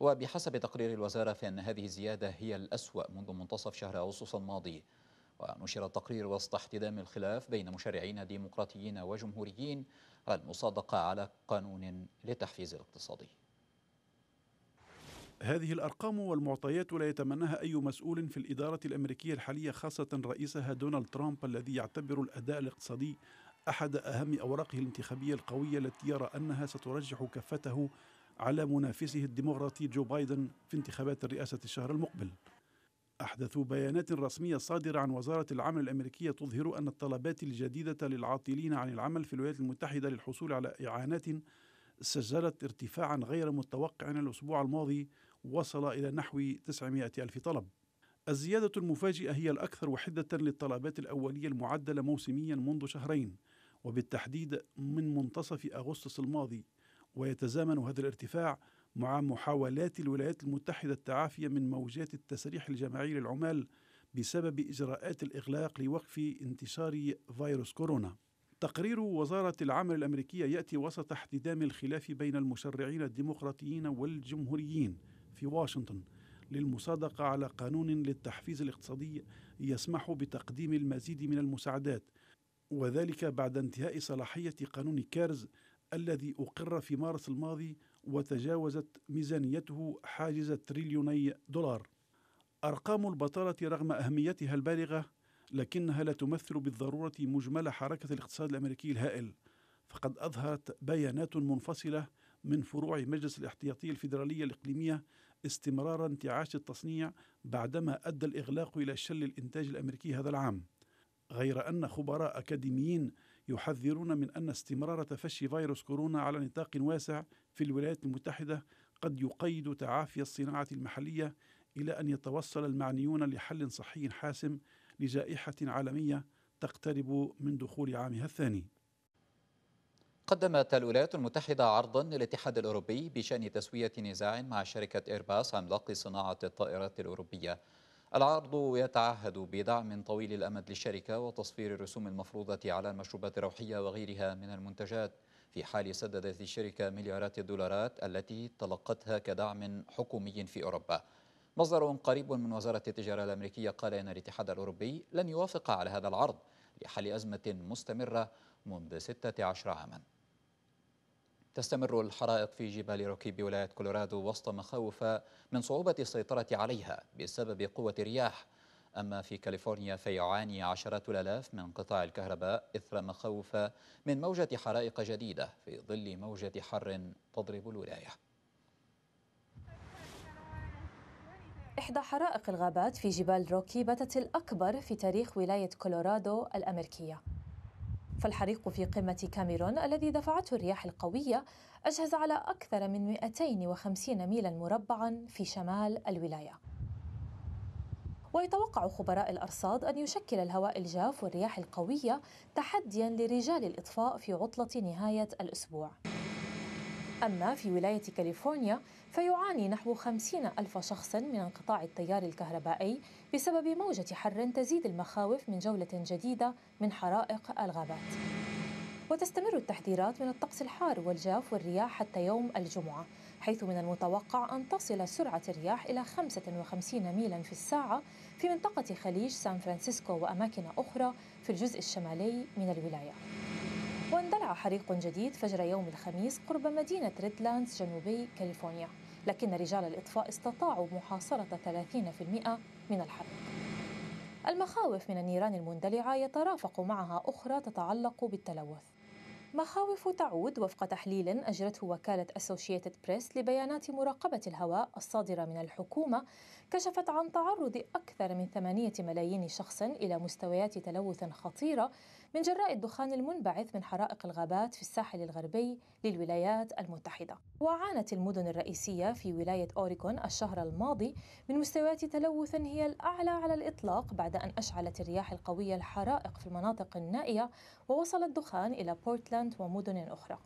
وبحسب تقرير الوزارة فإن هذه الزيادة هي الأسوأ منذ منتصف شهر أغسطس الماضي ونشر التقرير وسط احتدام الخلاف بين مشرعين ديمقراطيين وجمهوريين على المصادقة على قانون للتحفيز الاقتصادي هذه الأرقام والمعطيات لا يتمناها أي مسؤول في الإدارة الأمريكية الحالية خاصة رئيسها دونالد ترامب الذي يعتبر الأداء الاقتصادي أحد أهم أوراقه الانتخابية القوية التي يرى أنها سترجح كفته على منافسه الديمقراطي جو بايدن في انتخابات الرئاسة الشهر المقبل. أحدث بيانات رسمية صادرة عن وزارة العمل الأمريكية تظهر أن الطلبات الجديدة للعاطلين عن العمل في الولايات المتحدة للحصول على إعانات سجلت ارتفاعا غير متوقع الأسبوع الماضي وصل إلى نحو 900 ألف طلب الزيادة المفاجئة هي الأكثر وحدة للطلبات الأولية المعدلة موسميا منذ شهرين وبالتحديد من منتصف أغسطس الماضي ويتزامن هذا الارتفاع مع محاولات الولايات المتحدة التعافي من موجات التسريح الجماعي للعمال بسبب إجراءات الإغلاق لوقف انتشار فيروس كورونا تقرير وزارة العمل الأمريكية يأتي وسط احتدام الخلاف بين المشرعين الديمقراطيين والجمهوريين في واشنطن للمصادقة على قانون للتحفيز الاقتصادي يسمح بتقديم المزيد من المساعدات وذلك بعد انتهاء صلاحية قانون كارز الذي أقر في مارس الماضي وتجاوزت ميزانيته حاجز تريليوني دولار. أرقام البطالة رغم أهميتها البالغة لكنها لا تمثل بالضرورة مجمل حركة الاقتصاد الأمريكي الهائل، فقد أظهرت بيانات منفصلة من فروع مجلس الاحتياطي الفيدرالية الإقليمية استمرار انتعاش التصنيع بعدما أدى الإغلاق إلى شل الإنتاج الأمريكي هذا العام غير أن خبراء أكاديميين يحذرون من أن استمرار تفشي فيروس كورونا على نطاق واسع في الولايات المتحدة قد يقيد تعافي الصناعة المحلية إلى أن يتوصل المعنيون لحل صحي حاسم لجائحة عالمية تقترب من دخول عامها الثاني قدمت الولايات المتحدة عرضا للاتحاد الأوروبي بشأن تسوية نزاع مع شركة إيرباص عملاق صناعة الطائرات الأوروبية العرض يتعهد بدعم طويل الأمد للشركة وتصفير الرسوم المفروضة على المشروبات الروحية وغيرها من المنتجات في حال سددت الشركة مليارات الدولارات التي تلقتها كدعم حكومي في أوروبا مصدر قريب من وزارة التجارة الأمريكية قال إن الاتحاد الأوروبي لن يوافق على هذا العرض لحل أزمة مستمرة منذ 16 عاما تستمر الحرائق في جبال روكي بولاية كولورادو وسط مخاوف من صعوبة السيطرة عليها بسبب قوة الرياح أما في كاليفورنيا فيعاني عشرات الألاف من قطاع الكهرباء إثر مخاوف من موجة حرائق جديدة في ظل موجة حر تضرب الولاية إحدى حرائق الغابات في جبال روكي باتت الأكبر في تاريخ ولاية كولورادو الأمريكية فالحريق في قمة كاميرون الذي دفعته الرياح القوية أجهز على أكثر من 250 ميلا مربعا في شمال الولاية ويتوقع خبراء الأرصاد أن يشكل الهواء الجاف والرياح القوية تحديا لرجال الإطفاء في عطلة نهاية الأسبوع أما في ولاية كاليفورنيا فيعاني نحو 50 ألف شخص من انقطاع التيار الكهربائي بسبب موجة حر تزيد المخاوف من جولة جديدة من حرائق الغابات وتستمر التحذيرات من الطقس الحار والجاف والرياح حتى يوم الجمعة حيث من المتوقع أن تصل سرعة الرياح إلى 55 ميلا في الساعة في منطقة خليج سان فرانسيسكو وأماكن أخرى في الجزء الشمالي من الولاية حريق جديد فجر يوم الخميس قرب مدينة ريدلاندز جنوبي كاليفورنيا لكن رجال الإطفاء استطاعوا محاصرة 30% من الحريق المخاوف من النيران المندلعة يترافق معها أخرى تتعلق بالتلوث مخاوف تعود وفق تحليل أجرته وكالة أسوشيتد بريس لبيانات مراقبة الهواء الصادرة من الحكومة كشفت عن تعرض أكثر من 8 ملايين شخص إلى مستويات تلوث خطيرة من جراء الدخان المنبعث من حرائق الغابات في الساحل الغربي للولايات المتحدة وعانت المدن الرئيسية في ولاية أوريغون الشهر الماضي من مستويات تلوث هي الأعلى على الإطلاق بعد أن أشعلت الرياح القوية الحرائق في المناطق النائية ووصل الدخان إلى بورتلاند ومدن أخرى